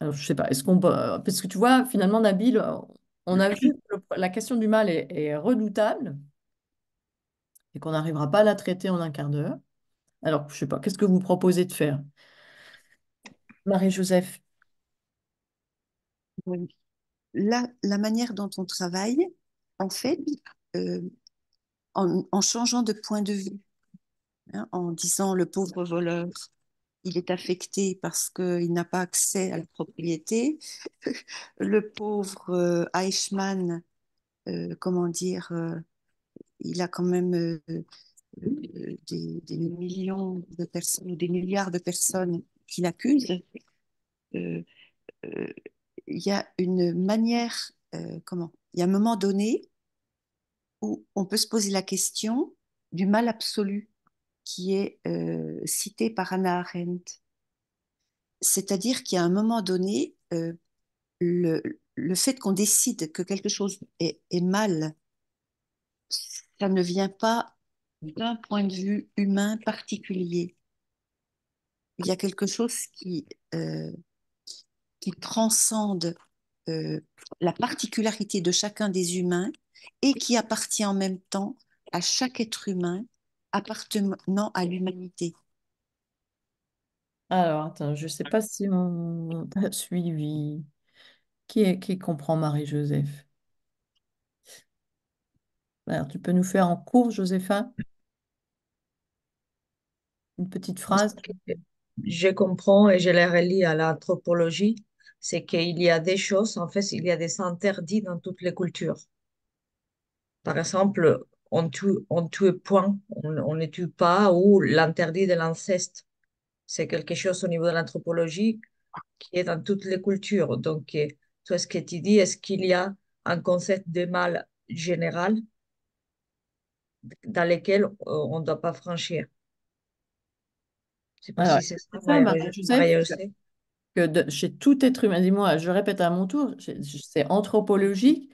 Alors, je sais pas, est-ce qu'on peut... Euh, parce que tu vois, finalement, Nabil, on a vu que la question du mal est, redoutable et qu'on n'arrivera pas à la traiter en un quart d'heure. Alors, je sais pas, qu'est-ce que vous proposez de faire Marie-Joseph la, manière dont on travaille, en fait, euh, en, changeant de point de vue, hein, en disant le pauvre voleur, il est affecté parce qu'il n'a pas accès à la propriété, le pauvre euh, Eichmann, euh, comment dire, il a quand même des, millions de personnes ou des milliards de personnes qui l'accusent il y a une manière, euh, comment Il y a un moment donné où on peut se poser la question du mal absolu qui est euh, cité par Anna Arendt. C'est-à-dire qu'il y a un moment donné, euh, le, fait qu'on décide que quelque chose est, mal, ça ne vient pas d'un point de vue humain particulier. Il y a quelque chose qui, qui transcende euh, la particularité de chacun des humains et qui appartient en même temps à chaque être humain appartenant à l'humanité. Alors, attends, je ne sais pas si on a suivi. Qui, est, qui comprend Marie-Joseph? Alors, tu peux nous faire en cours, Joséphine Une petite phrase? Je comprends et je la relis à l'anthropologie c'est qu'il y a des choses, en fait, il y a des interdits dans toutes les cultures. Par exemple, on on tue point, on, ne tue pas, ou l'interdit de l'anceste, C'est quelque chose au niveau de l'anthropologie qui est dans toutes les cultures. Donc, euh, toi, ce que tu dis, est-ce qu'il y a un concept de mal général dans lequel euh, on ne doit pas franchir Je sais pas si c'est ça. Bah, que chez tout être humain, dis-moi, je répète à mon tour, c'est anthropologique,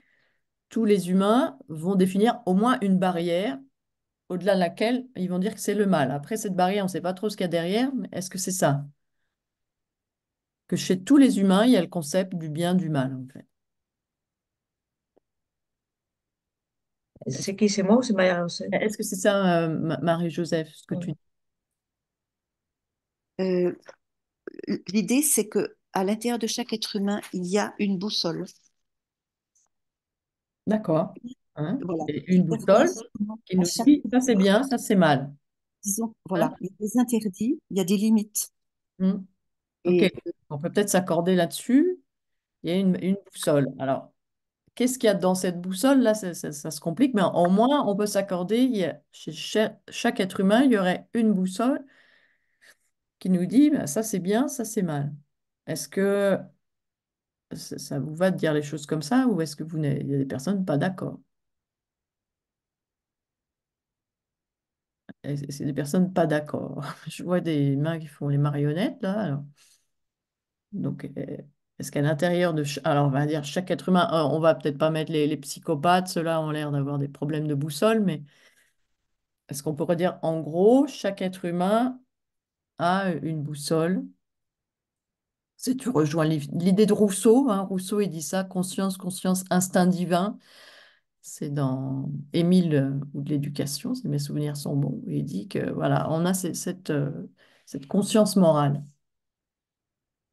tous les humains vont définir au moins une barrière au-delà de laquelle ils vont dire que c'est le mal. Après cette barrière, on ne sait pas trop ce qu'il y a derrière, mais est-ce que c'est ça Que chez tous les humains, il y a le concept du bien, du mal, en fait. C'est qui, c'est moi ou c'est Est-ce que c'est ça, euh, Marie-Joseph, ce que tu dis euh, l'idée, c'est que à l'intérieur de chaque être humain, il y a une boussole. D'accord. Hein? Une boussole qui nous dit ça c'est bien, ça c'est mal. Disons, voilà, hein? il y a interdits, il y a des limites. Mmh. On peut peut-être s'accorder là-dessus. Il y a une, boussole. Alors, qu'est-ce qu'il y a dans cette boussole Là, ça, se complique, mais au moins, on peut s'accorder. Chez chaque être humain, il y aurait une boussole qui nous dit ben, ça c'est bien, ça c'est mal. Est-ce que ça, vous va de dire les choses comme ça ou est-ce que vous il y a des personnes pas d'accord C'est des personnes pas d'accord. Je vois des mains qui font les marionnettes là. Donc, e, est-ce qu'à l'intérieur de. Alors, on va dire chaque être humain, oh, on va peut-être pas mettre les, les psychopathes, ceux-là ont l'air d'avoir des problèmes de boussole, mais est-ce qu'on pourrait dire en gros, chaque être humain à une boussole. C'est tu rejoins l'idée de Rousseau, hein, Rousseau il dit ça, conscience, conscience, instinct divin. C'est dans Émile euh, ou de l'éducation, si mes souvenirs sont bons. Il dit que voilà, on a euh, cette, conscience morale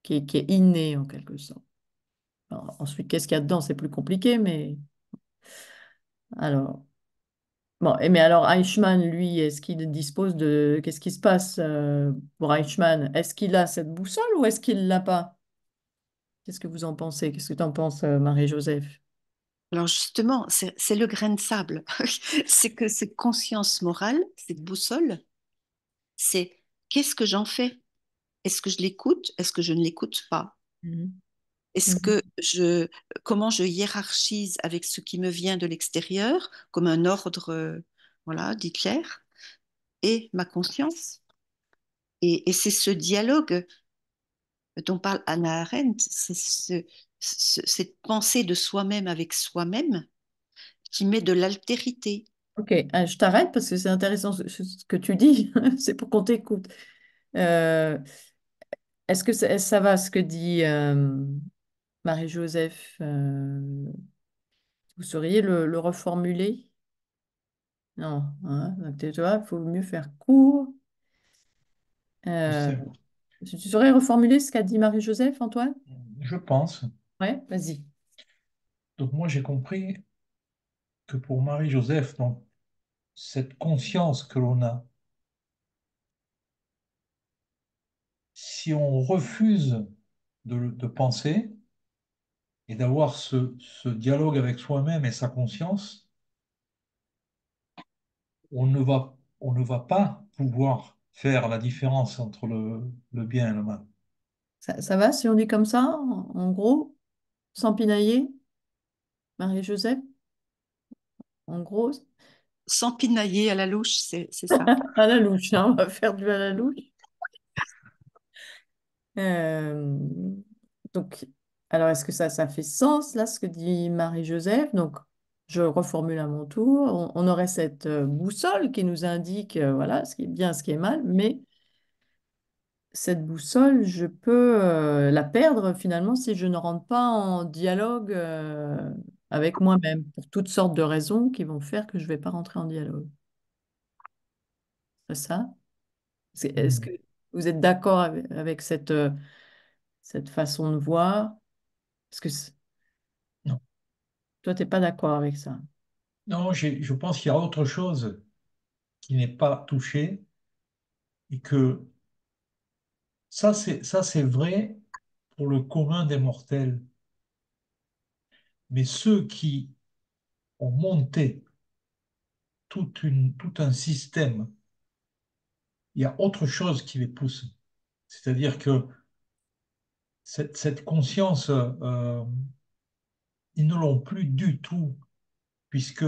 qui est, innée en quelque sorte. ensuite, qu'est-ce qu'il y a dedans C'est plus compliqué, mais alors Bon, mais alors Eichmann, lui, est-ce qu'il dispose de... Qu'est-ce qui se passe euh, pour Eichmann? Est-ce qu'il a cette boussole ou est-ce qu'il l'a pas? Qu'est-ce que vous en pensez? Qu'est-ce que tu en penses, euh, Marie-Joseph? Alors justement, c'est le grain de sable. C'est que cette conscience morale, cette boussole, c'est qu'est-ce que j'en fais? Est-ce que je l'écoute? Est-ce que je ne l'écoute pas? Mmh. Est-ce mmh que je, comment je hiérarchise avec ce qui me vient de l'extérieur, comme un ordre, voilà, d'Hitler, et ma conscience Et, c'est ce dialogue dont parle Anna Arendt, c'est cette pensée de soi-même avec soi-même qui met de l'altérité. Ok, ah, je t'arrête parce que c'est intéressant ce, que tu dis, c'est pour qu'on t'écoute. Euh, est-ce que ça, va ce que dit euh, Marie-Joseph, euh, vous sauriez le, reformuler Non, hein, toi il faut mieux faire court. Euh, tu saurais reformuler ce qu'a dit Marie-Joseph, Antoine Je pense. Ouais, vas-y. Donc moi j'ai compris que pour Marie-Joseph, donc cette conscience que l'on a, si on refuse de penser, et d'avoir ce, ce, dialogue avec soi-même et sa conscience, on ne, va, on ne va pas pouvoir faire la différence entre le, le bien et le mal. Ça, ça, va si on dit comme ça, en gros, sans pinailler, Marie-Joseph En gros Sans pinailler à la louche, c'est ça. à la louche, hein, on va faire du à la louche. Euh, donc, alors, est-ce que ça, ça fait sens, là, ce que dit Marie-Joseph Donc, je reformule à mon tour. On, aurait cette euh, boussole qui nous indique, euh, voilà, ce qui est bien, ce qui est mal, mais cette boussole, je peux euh, la perdre finalement si je ne rentre pas en dialogue avec moi-même, pour toutes sortes de raisons qui vont faire que je ne vais pas rentrer en dialogue. C'est ça Est-ce que hmm. vous êtes d'accord avec, avec, cette, cette façon de voir parce que non. Toi, tu n'es pas d'accord avec ça. Non, je pense qu'il y a autre chose qui n'est pas touchée et que ça, c'est vrai pour le commun des mortels. Mais ceux qui ont monté tout un système, il y a autre chose qui les pousse. C'est-à-dire que cette, conscience, euh, euh, ils ne l'ont plus du tout, puisque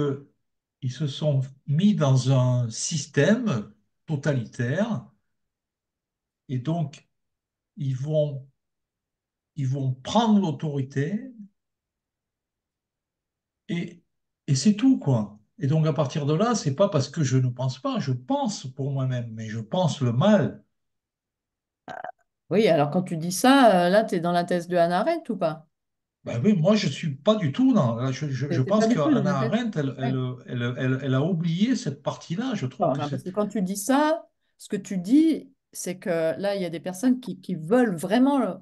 ils se sont mis dans un système totalitaire, et donc ils vont, ils vont prendre l'autorité, et, et c'est tout, quoi. Et donc à partir de là, c'est pas parce que je ne pense pas, je pense pour moi-même, mais je pense le mal. Oui, alors quand tu dis ça, euh, là, tu es dans la thèse de Hannah Arendt ou pas? Ben oui, moi je suis pas du tout dans. Je, pense que Hannah Arendt, elle, elle, elle, elle, a oublié cette partie-là. Je trouve ah, parce que quand tu dis ça, ce que tu dis, c'est que là, il y a des personnes qui, qui veulent vraiment le,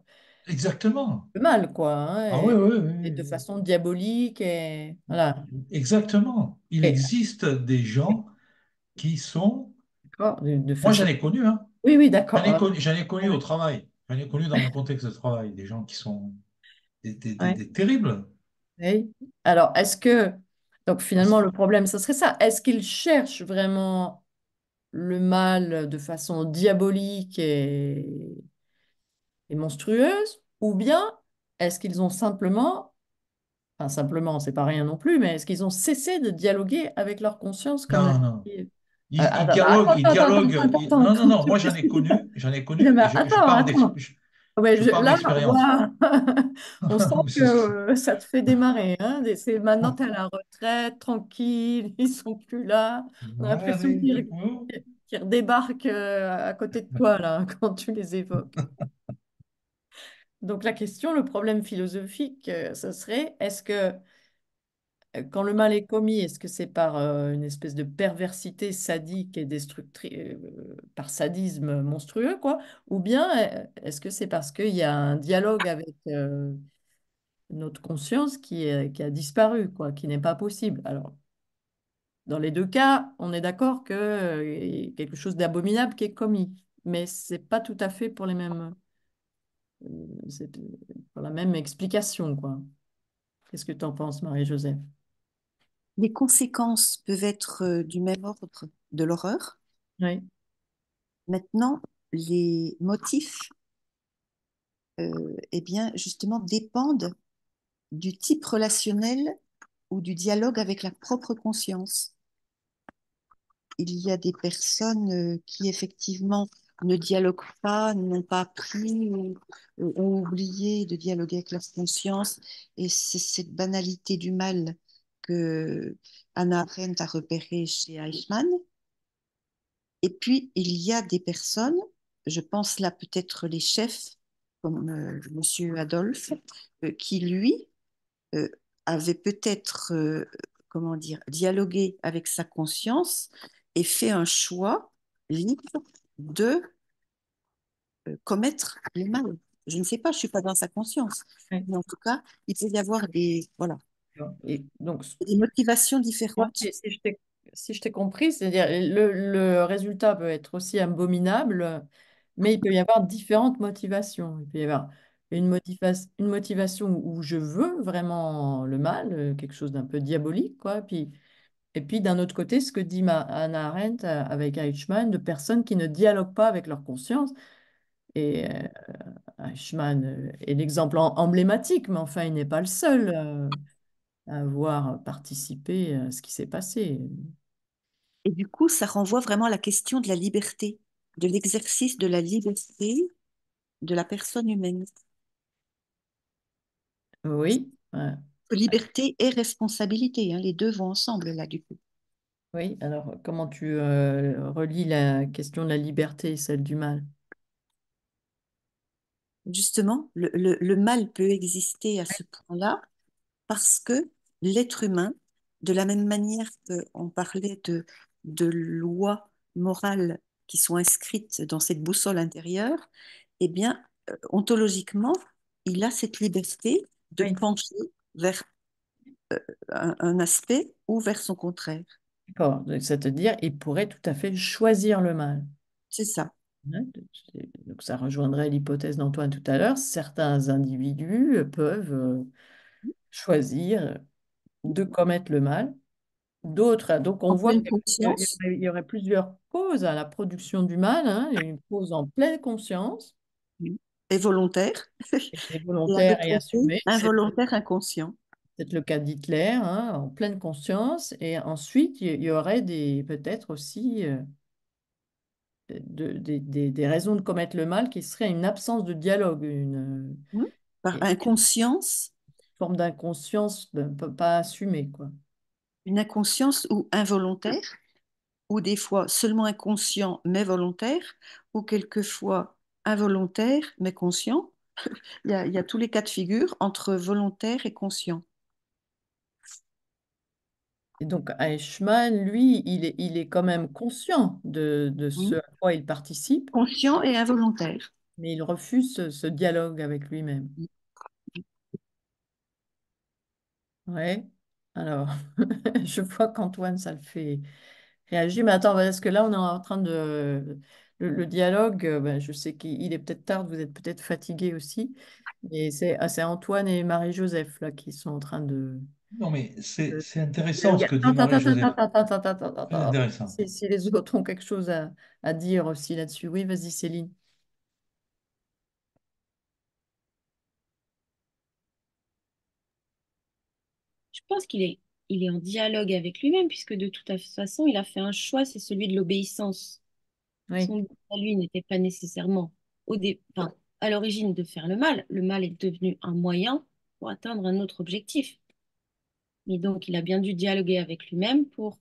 Exactement. mal, quoi, hein, Ah oui, et, oui, et de façon diabolique, et voilà. Exactement. Il existe des gens qui sont. d'accord, Moi, j'en ai connu, hein. Oui, oui, d'accord. J'en ai, connu, au travail. J'en ai connu dans mon contexte de travail, des gens qui sont des, terribles. Oui. Alors, est-ce que. Donc, finalement, le problème, ce serait ça. Est-ce qu'ils cherchent vraiment le mal de façon diabolique et, et monstrueuse Ou bien est-ce qu'ils ont simplement. Enfin, simplement, c'est pas rien non plus, mais est-ce qu'ils ont cessé de dialoguer avec leur conscience comme il, euh, dialogue, il dialogue. Non, non, non, moi j'en ai connu, j'en ai connu. je, je, parle là, on, sent que euh, ça te fait démarrer. Hein. C'est maintenant tu es à la retraite, tranquille, ils ne sont plus là. On a l'impression qu'ils redébarquent euh, à côté de toi là, quand tu les évoques. Donc la question, le problème philosophique, ce serait est-ce que euh, quand le mal est commis, est-ce que c'est par euh, une espèce de perversité sadique et destructrice, euh, par sadisme monstrueux, quoi Ou bien est-ce que c'est parce qu'il y a un dialogue avec notre conscience qui, a disparu, quoi, qui n'est pas possible Alors, dans les deux cas, on est d'accord que y quelque chose d'abominable qui est commis, mais c'est pas tout à fait pour les mêmes, pour la même explication, quoi. Qu'est-ce que tu en penses, Marie-Joseph les conséquences peuvent être euh, du même ordre de l'horreur. Maintenant, les motifs, euh, eh bien, justement, dépendent du type relationnel ou du dialogue avec la propre conscience. Il y a des personnes euh, qui, effectivement, ne dialoguent pas, n'ont pas appris ou ont oublié de dialoguer avec leur conscience. Et c'est cette banalité du mal Anna Arendt a repéré chez Eichmann. Et puis, il y a des personnes, je pense là peut-être les chefs, comme euh, monsieur M. Adolphe, euh, qui, lui, euh, avait peut-être, comment dire, dialogué avec sa conscience et fait un choix libre de commettre les mal. Je ne sais pas, je ne suis pas dans sa conscience. Mais en tout cas, il peut y avoir des, voilà, et donc, des motivations différentes. Si, je t'ai compris, c'est-à-dire le, résultat peut être aussi abominable, mais il peut y avoir différentes motivations. Il peut y avoir une, une motivation où je veux vraiment le mal, quelque chose d'un peu diabolique, quoi. Et puis, et puis d'un autre côté, ce que dit ma, Anna Arendt euh, avec Eichmann, de personnes qui ne dialoguent pas avec leur conscience. Et euh, Eichmann est l'exemple emblématique, mais enfin, il n'est pas le seul. Euh, avoir participé à euh, ce qui s'est passé. Et du coup, ça renvoie vraiment à la question de la liberté, de l'exercice de la liberté de la personne humaine. Oui. Liberté et responsabilité, hein, les deux vont ensemble là du coup. Oui, alors comment tu euh, relis la question de la liberté et celle du mal Justement, le mal peut exister à ce point-là, parce que l'être humain, de la même manière qu'on parlait de, de lois morales qui sont inscrites dans cette boussole intérieure, eh bien, euh, ontologiquement, il a cette liberté de pencher vers euh, un, aspect ou vers son contraire. c'est-à-dire il pourrait tout à fait choisir le mal. C'est ça. Donc ça rejoindrait l'hypothèse d'Antoine tout à l'heure, certains individus peuvent euh, choisir de commettre le mal. D'autres, ah, donc on voit qu'il y, il y aurait plusieurs causes à la production du mal, hein. une cause en pleine conscience. Et volontaire. volontaire Involontaire, inconscient. C'est le cas d'Hitler, hein, en pleine conscience. Et ensuite, il y aurait peut-être aussi euh, des raisons de commettre le mal qui seraient une absence de dialogue. Une, Par inconscience forme d'inconscience, ben, pas, pas assumer Quoi. Une inconscience ou involontaire, ou des fois seulement inconscient mais volontaire, ou quelquefois involontaire mais conscient. il, y a, tous les cas de figure entre volontaire et conscient. Et donc, Eichmann, lui, il est, il est quand même conscient de, ce à quoi il participe. Conscient et involontaire. Mais il refuse ce dialogue avec lui-même. Ouais. Alors, je vois qu'Antoine, ça le fait réagir. Mais attends, parce que là, on est en train de... Le, dialogue, euh, ben, je sais qu'il est peut-être tard, vous êtes peut-être fatigué aussi, mais ah, c'est Antoine et Marie-Joseph là qui sont en train de... Non, mais c'est c'est intéressant ce que dit attends, attends, attends, Si, les autres ont quelque chose à dire aussi là-dessus. Oui, vas-y, Céline. pense qu'il est, il est en dialogue avec lui-même, puisque de toute façon, il a fait un choix, c'est celui de l'obéissance. Oui. Son à lui n'était pas nécessairement au à l'origine de faire le mal. Le mal est devenu un moyen pour atteindre un autre objectif. mais donc, il a bien dû dialoguer avec lui-même pour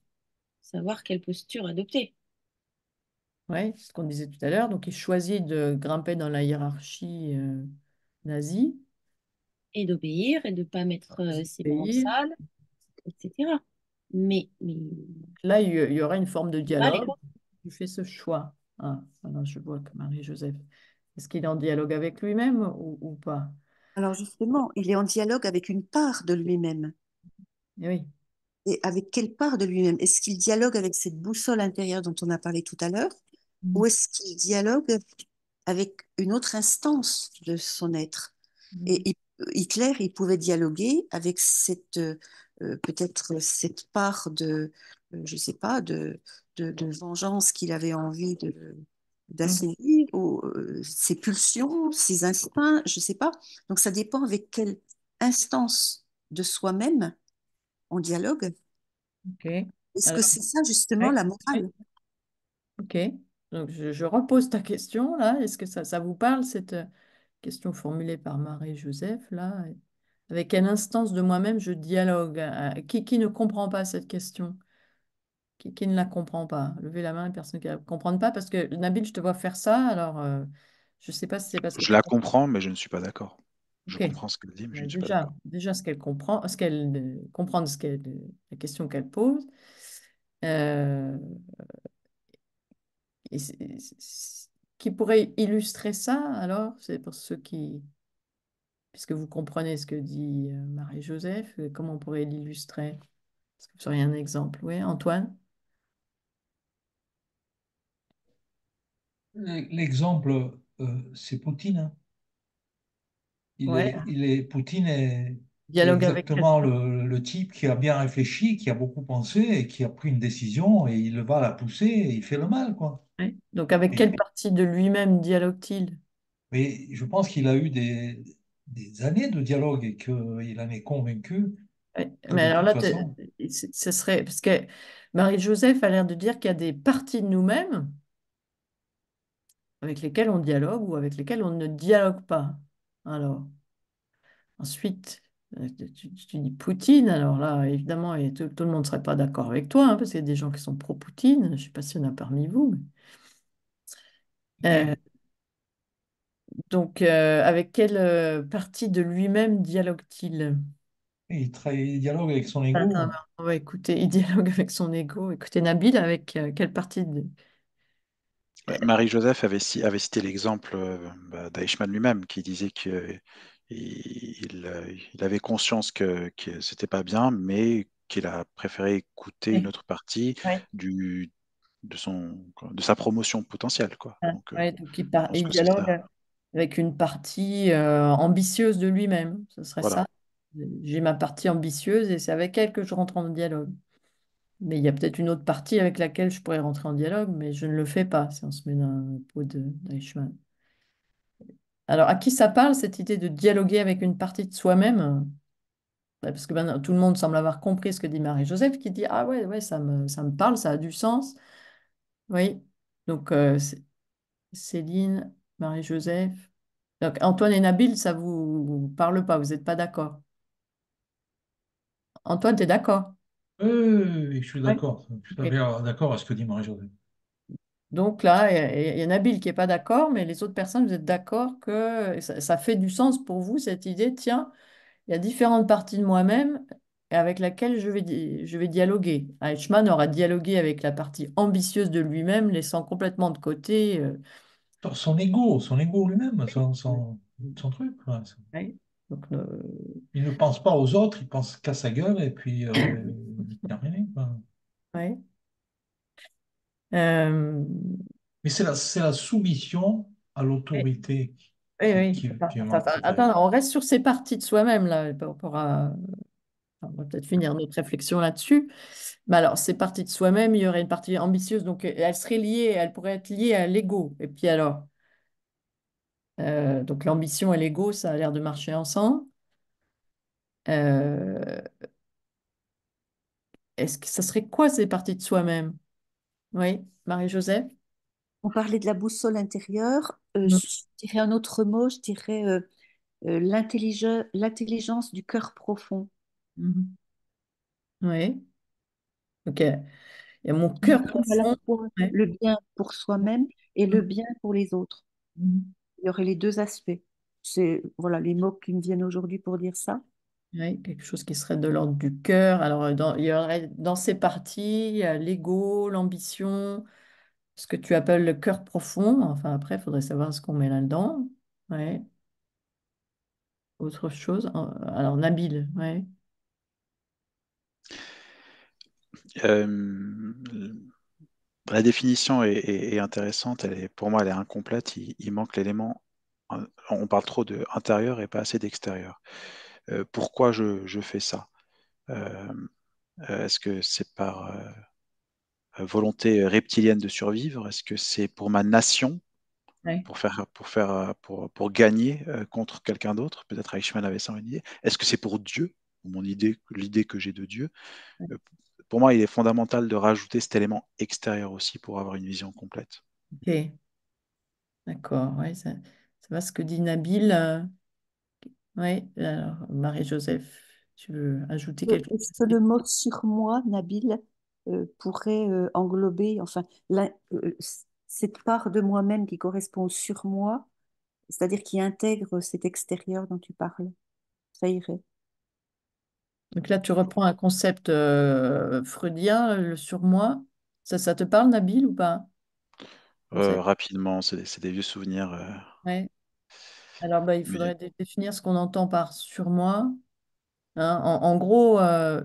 savoir quelle posture adopter. Oui, c'est ce qu'on disait tout à l'heure. Donc, il choisit de grimper dans la hiérarchie euh, nazie et d'obéir et de ne pas mettre euh, ses en sales, etc. Mais, Là, il y aura une forme de ah, dialogue. tu fais ce choix. alors ah, ah je vois que Marie-Joseph, est-ce qu'il est en dialogue avec lui-même ou, pas Alors justement, il est en dialogue avec une part de lui-même. Eh oui. Et avec quelle part de lui-même Est-ce qu'il dialogue avec cette boussole intérieure dont on a parlé tout à l'heure mm. Ou est-ce qu'il dialogue avec une autre instance de son être mm. Et il Hitler, il pouvait dialoguer avec cette euh, peut-être cette part de, euh, je sais pas, de, de, vengeance qu'il avait envie de d'assouvir, mm. ou euh, ses pulsions, ses instincts, je sais pas. Donc ça dépend avec quelle instance de soi-même on dialogue. Est-ce que c'est ça justement la morale Ok. Donc je, je, repose ta question là. Est-ce que ça, ça vous parle cette question formulée par Marie-Joseph, là, avec quelle instance de moi-même je dialogue qui, qui ne comprend pas cette question qui, qui, ne la comprend pas Levez la main, les personnes qui ne la comprennent pas, parce que Nabil, je te vois faire ça, alors euh, je ne sais pas si c'est parce que... Je la comprends, mais je ne suis pas d'accord. Je comprends ce qu'elle dit, mais je ne euh, suis déjà, pas d'accord. Déjà, ce qu'elle comprend, ce qu'elle euh, comprend, ce qu'elle, la question qu'elle pose. c'est, qui pourrait illustrer ça, alors, c'est pour ceux qui... Puisque vous comprenez ce que dit euh, Marie-Joseph, euh, comment on pourrait l'illustrer Est-ce que vous auriez un exemple Oui, Antoine L'exemple, euh, c'est Poutine. Hein. Il, il est, Poutine est, Dialogue exactement le, le, type qui a bien réfléchi, qui a beaucoup pensé et qui a pris une décision et il va la pousser et il fait le mal, quoi. Donc avec quelle partie de lui-même dialogue-t-il Mais je pense qu'il a eu des, années de dialogue et qu'il en est convaincu. Mais alors là, ce serait parce que Marie-Joseph a l'air de dire qu'il y a des parties de nous-mêmes avec lesquelles on dialogue ou avec lesquelles on ne dialogue pas. Alors ensuite. Euh, tu, dis Poutine, alors là, évidemment, tout, le monde ne serait pas d'accord avec toi, hein, parce qu'il y a des gens qui sont pro-Poutine, je ne sais pas s'il y en a parmi vous. Euh, donc, euh, avec quelle partie de lui-même dialogue-t-il? Il, dialogue avec son ego. on va écouter, il dialogue avec son ego. Écoutez, Nabil, avec quelle partie de... Marie-Joseph avait, cité l'exemple bah, d'Aishman lui-même, qui disait que il, euh, il, avait conscience que, que c'était pas bien, mais qu'il a préféré écouter une autre partie du, de, son, de sa promotion potentielle. Quoi. Ah, donc, il, dialogue euh, avec une partie euh, ambitieuse de lui-même, ce serait ça. J'ai ma partie ambitieuse et c'est avec elle que je rentre en dialogue. Mais il y a peut-être une autre partie avec laquelle je pourrais rentrer en dialogue, mais je ne le fais pas si on se met dans le pot de, dans alors, à qui ça parle, cette idée de dialoguer avec une partie de soi-même Parce que maintenant, tout le monde semble avoir compris ce que dit Marie-Joseph, qui dit Ah ouais, ouais, ça me, ça parle, ça a du sens. Oui. Donc, euh, Céline, Marie-Joseph. Donc, Antoine et Nabil, ça ne vous, parle pas, vous n'êtes pas d'accord. Antoine, tu es d'accord oui, je suis d'accord. Je suis d'accord à ce que dit Marie-Joseph. Donc là, il y, en a Bill qui n'est pas d'accord, mais les autres personnes, vous êtes d'accord que ça, fait du sens pour vous, cette idée, tiens, il y a différentes parties de moi-même avec laquelle je vais, je vais dialoguer. Eichmann aura dialogué avec la partie ambitieuse de lui-même, laissant complètement de côté... Euh, son ego, son ego lui-même, son, son, truc. Euh, il ne pense pas aux autres, il pense qu'à sa gueule et puis euh, terminé. Euh, Mais c'est la, la, soumission à l'autorité. Eh, qui, eh on reste sur ces parties de soi-même, là, On va peut-être finir notre réflexion là-dessus. Mais alors, ces parties de soi-même, il y aurait une partie ambitieuse, donc euh, elle serait liée, elle pourrait être liée à l'ego. Et puis alors, euh, donc l'ambition et l'ego, ça a l'air de marcher ensemble. Est-ce que ça serait quoi ces parties de soi-même oui, Marie-Josée. On parlait de la boussole intérieure. Euh, mm. je dirais un autre mot, je dirais euh, euh, l'intelligence du cœur profond. Mm-hmm. Oui. Ok. Et mon cœur profond. le bien pour soi-même et le mm. bien pour les autres. Mm-hmm. Il y aurait les deux aspects. C'est voilà les mots qui me viennent aujourd'hui pour dire ça quelque chose qui serait de l'ordre du cœur. Alors, euh, il y aurait dans ces parties l'ego, l'ambition, ce que tu appelles le cœur profond. Enfin, après, il faudrait savoir ce qu'on met là-dedans. Autre chose. Alors, Nabil, ouais. Euh, la définition est, intéressante. Elle est, pour moi, elle est incomplète. Il, il manque l'élément. Euh, on parle trop d'intérieur et pas assez d'extérieur. Euh, pourquoi je, fais ça euh, euh, Est-ce que c'est par volonté reptilienne de survivre Est-ce que c'est pour ma nation pour faire pour faire pour, pour gagner contre quelqu'un d'autre Peut-être Eichmann avait ça en idée. Est-ce que c'est pour Dieu mon idée, l'idée que j'ai de Dieu. Pour moi, il est fondamental de rajouter cet élément extérieur aussi pour avoir une vision complète. Ok. D'accord. Ouais, ça, va ce que dit Nabil. Oui, alors Marie-Joseph, tu veux ajouter euh, quelque chose Est-ce que le mot sur moi, Nabil, euh, pourrait euh, englober, enfin, cette part de moi-même qui correspond sur moi, c'est-à-dire qui intègre cet extérieur dont tu parles Ça irait. Donc là, tu reprends un concept freudien, le surmoi. Ça, ça te parle, Nabil, ou pas Rapidement, c'est des, vieux souvenirs. Ouais. Alors, bah, il faudrait définir ce qu'on entend par surmoi. Hein, en, gros, euh,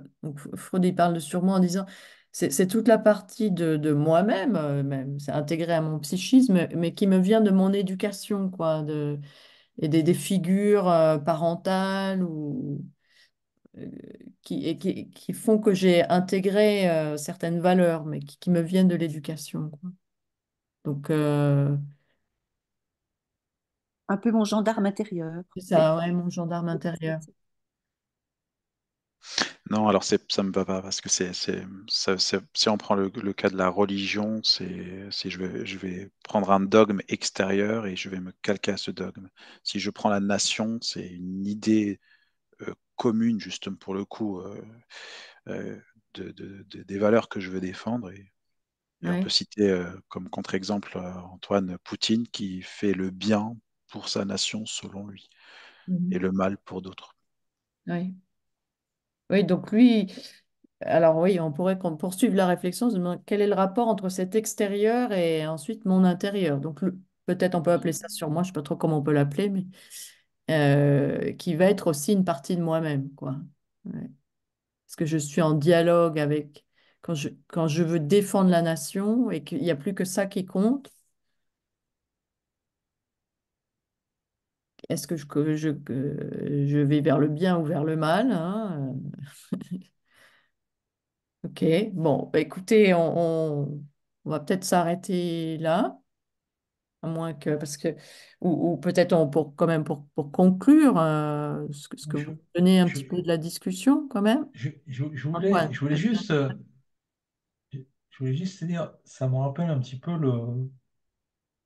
Freud parle de surmoi en disant c'est toute la partie de, moi-même, euh, même, c'est intégré à mon psychisme, mais qui me vient de mon éducation, quoi, de, et des, figures euh, parentales ou, qui, et qui, font que j'ai intégré certaines valeurs, mais qui, qui me viennent de l'éducation. Donc, un peu mon gendarme intérieur. C'est ça, ouais, mon gendarme intérieur. Non, alors ça ne me va pas parce que c'est, si on prend le, cas de la religion, c'est, si je vais, je vais prendre un dogme extérieur et je vais me calquer à ce dogme. Si je prends la nation, c'est une idée euh, commune, justement pour le coup, euh, euh, des valeurs que je veux défendre. Et, On peut citer comme contre-exemple Antoine Poutine qui fait le bien pour sa nation selon lui, mhm. et le mal pour d'autres. Oui. oui, donc lui, alors oui, on pourrait poursuivre la réflexion, quel est le rapport entre cet extérieur et ensuite mon intérieur Donc peut-être on peut appeler ça sur moi, je sais pas trop comment on peut l'appeler, mais euh, qui va être aussi une partie de moi-même. quoi. Parce que je suis en dialogue avec, quand je, quand je veux défendre la nation et qu'il n'y a plus que ça qui compte, Est-ce que je, que je vais vers le bien ou vers le mal hein, euh? Ok, bon, bah, écoutez, on, va peut-être s'arrêter là, à moins que, parce que, ou, peut-être pour, quand même pour, conclure, euh, ce, que, vous donnez un petit peu de la discussion quand même. Je, voulais, juste, euh, je voulais juste dire, ça me rappelle un petit peu le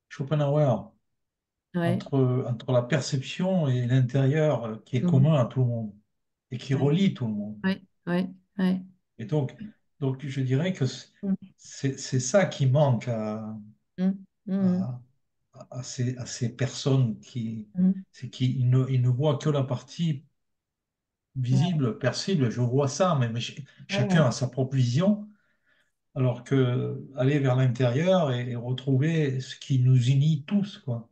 Schopenhauer entre, entre la perception et l'intérieur euh, qui est commun à tout le monde et qui relie tout le monde. Oui. Oui. Oui. Et donc, donc je dirais que mm. c'est ça qui manque à, mm, mm. à, ces, personnes qui, c'est qu'ils ne, ils ne voient que la partie visible, percible. Je vois ça, mais, chacun a sa propre vision. Alors que aller vers l'intérieur et, retrouver ce qui nous unit tous, quoi.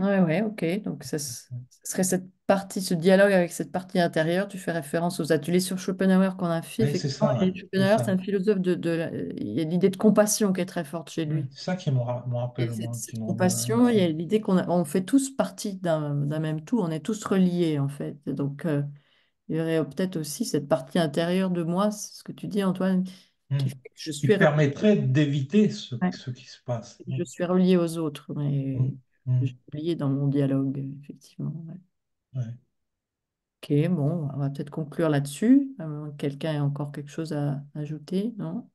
Ouais, ouais, ok. Donc, ça, serait cette partie, ce dialogue avec cette partie intérieure. Tu fais référence aux ateliers sur Schopenhauer qu'on a fait, c'est Schopenhauer, c'est un philosophe de, Il y a l'idée de compassion qui est très forte chez lui. c'est ça qui me, rappelle, compassion, il y a l'idée qu'on on fait tous partie d'un même tout, on est tous reliés, en fait. donc, euh, il y aurait peut-être aussi cette partie intérieure de moi, c'est ce que tu dis, Antoine, hmm. qui je permettrait d'éviter ce, qui se passe. Hmm. je suis relié aux autres. Hmm. J'ai mmh. oublié dans mon dialogue, effectivement. Ok, bon, on va peut-être conclure là-dessus. Euh, quelqu'un a encore quelque chose à ajouter, non?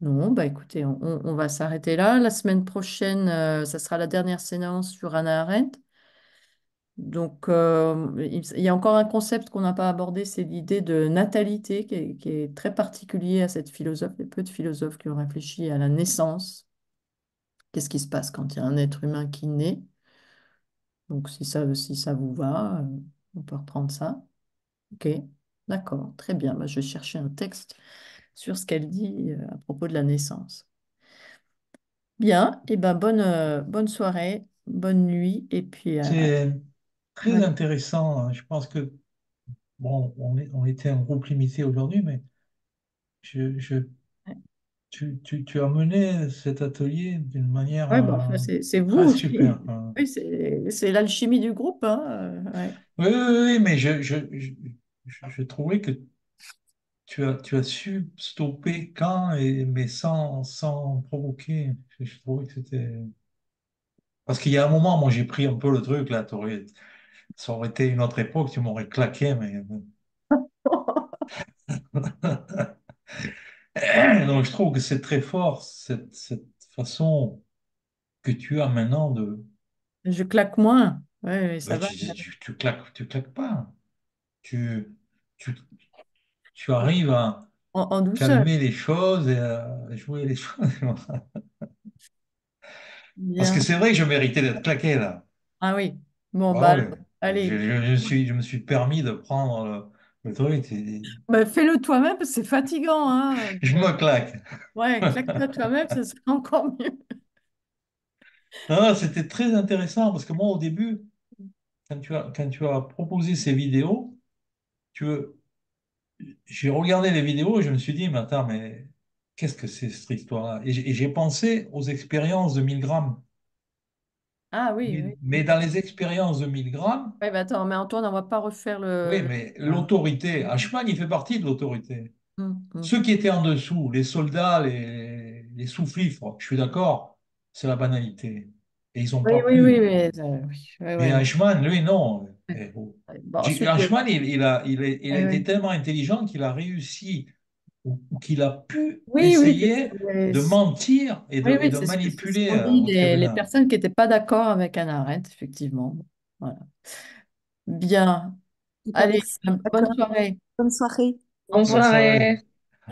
Non, bah écoutez, on, va s'arrêter là. La semaine prochaine, euh, ça sera la dernière séance sur Anna Arendt. Donc, euh, il y a encore un concept qu'on n'a pas abordé, c'est l'idée de natalité qui est, très particulier à cette philosophe. Il y a peu de philosophes qui ont réfléchi à la naissance Qu'est-ce qui se passe quand il y a un être humain qui naît Donc, si ça, si ça vous va, euh, on peut reprendre ça. Ok, d'accord, très bien. Bah, je je chercher un texte sur ce qu'elle dit euh, à propos de la naissance. Bien, et eh ben bonne, euh, bonne soirée, bonne nuit, et puis. C'est très intéressant. Hein. Je pense que, bon, on, était un groupe limité aujourd'hui, mais je, je tu, as mené cet atelier d'une manière bah, euh, c'est vous super. Hein. Oui, c'est l'alchimie du groupe. Hein, euh, oui, oui, oui, mais je, trouvais que tu as, tu as su stopper quand, et, mais sans, sans provoquer. que c'était. Parce qu'il y a un moment, moi, j'ai pris un peu le truc, là. Ça aurait été une autre époque, tu m'aurais claqué, mais. Donc je trouve que c'est très fort cette, cette, façon que tu as maintenant de... Je claque moins. Ouais, ça bah, va. Tu, tu, claques, pas. Tu, tu, tu arrives à en, calmer les choses et à jouer les choses. Parce que c'est vrai que je méritais d'être claqué là. Ah oui. Bon, ah bah, allez. Je, suis, je me suis permis de prendre... Euh, bah, fais-le toi-même, c'est fatigant. Hein. Je me claque. Ouais, claque-toi toi-même, ça serait encore mieux. c'était très intéressant parce que moi, au début, quand tu as, quand tu as proposé ces vidéos, tu j'ai regardé les vidéos et je me suis dit, mais attends, mais qu'est-ce que c'est cette histoire-là? Et j'ai pensé aux expériences de 1000 grammes. Ah oui. Mais, dans les expériences de 1000 grammes. Oui, mais bah attends, mais Antoine, on ne va pas refaire le. Oui, mais l'autorité, Eichmann il fait partie de l'autorité. Mmh, mmh. Ceux qui étaient en dessous, les soldats, les, les sous-fifres, je suis d'accord, c'est la banalité. Et ils ont pas oui, pu. oui, mais, oui, mais Eichmann, lui, non. Eh, oh. Bon, bah, ah, il, il, a, il, il a été tellement intelligent qu'il a réussi ou, qu'il a pu essayer de mentir et de, manipuler. Euh, les, personnes qui n'étaient pas d'accord avec un arrêt effectivement. Voilà. Bien. Allez, bonne soirée. Bonne soirée. Bonne soirée.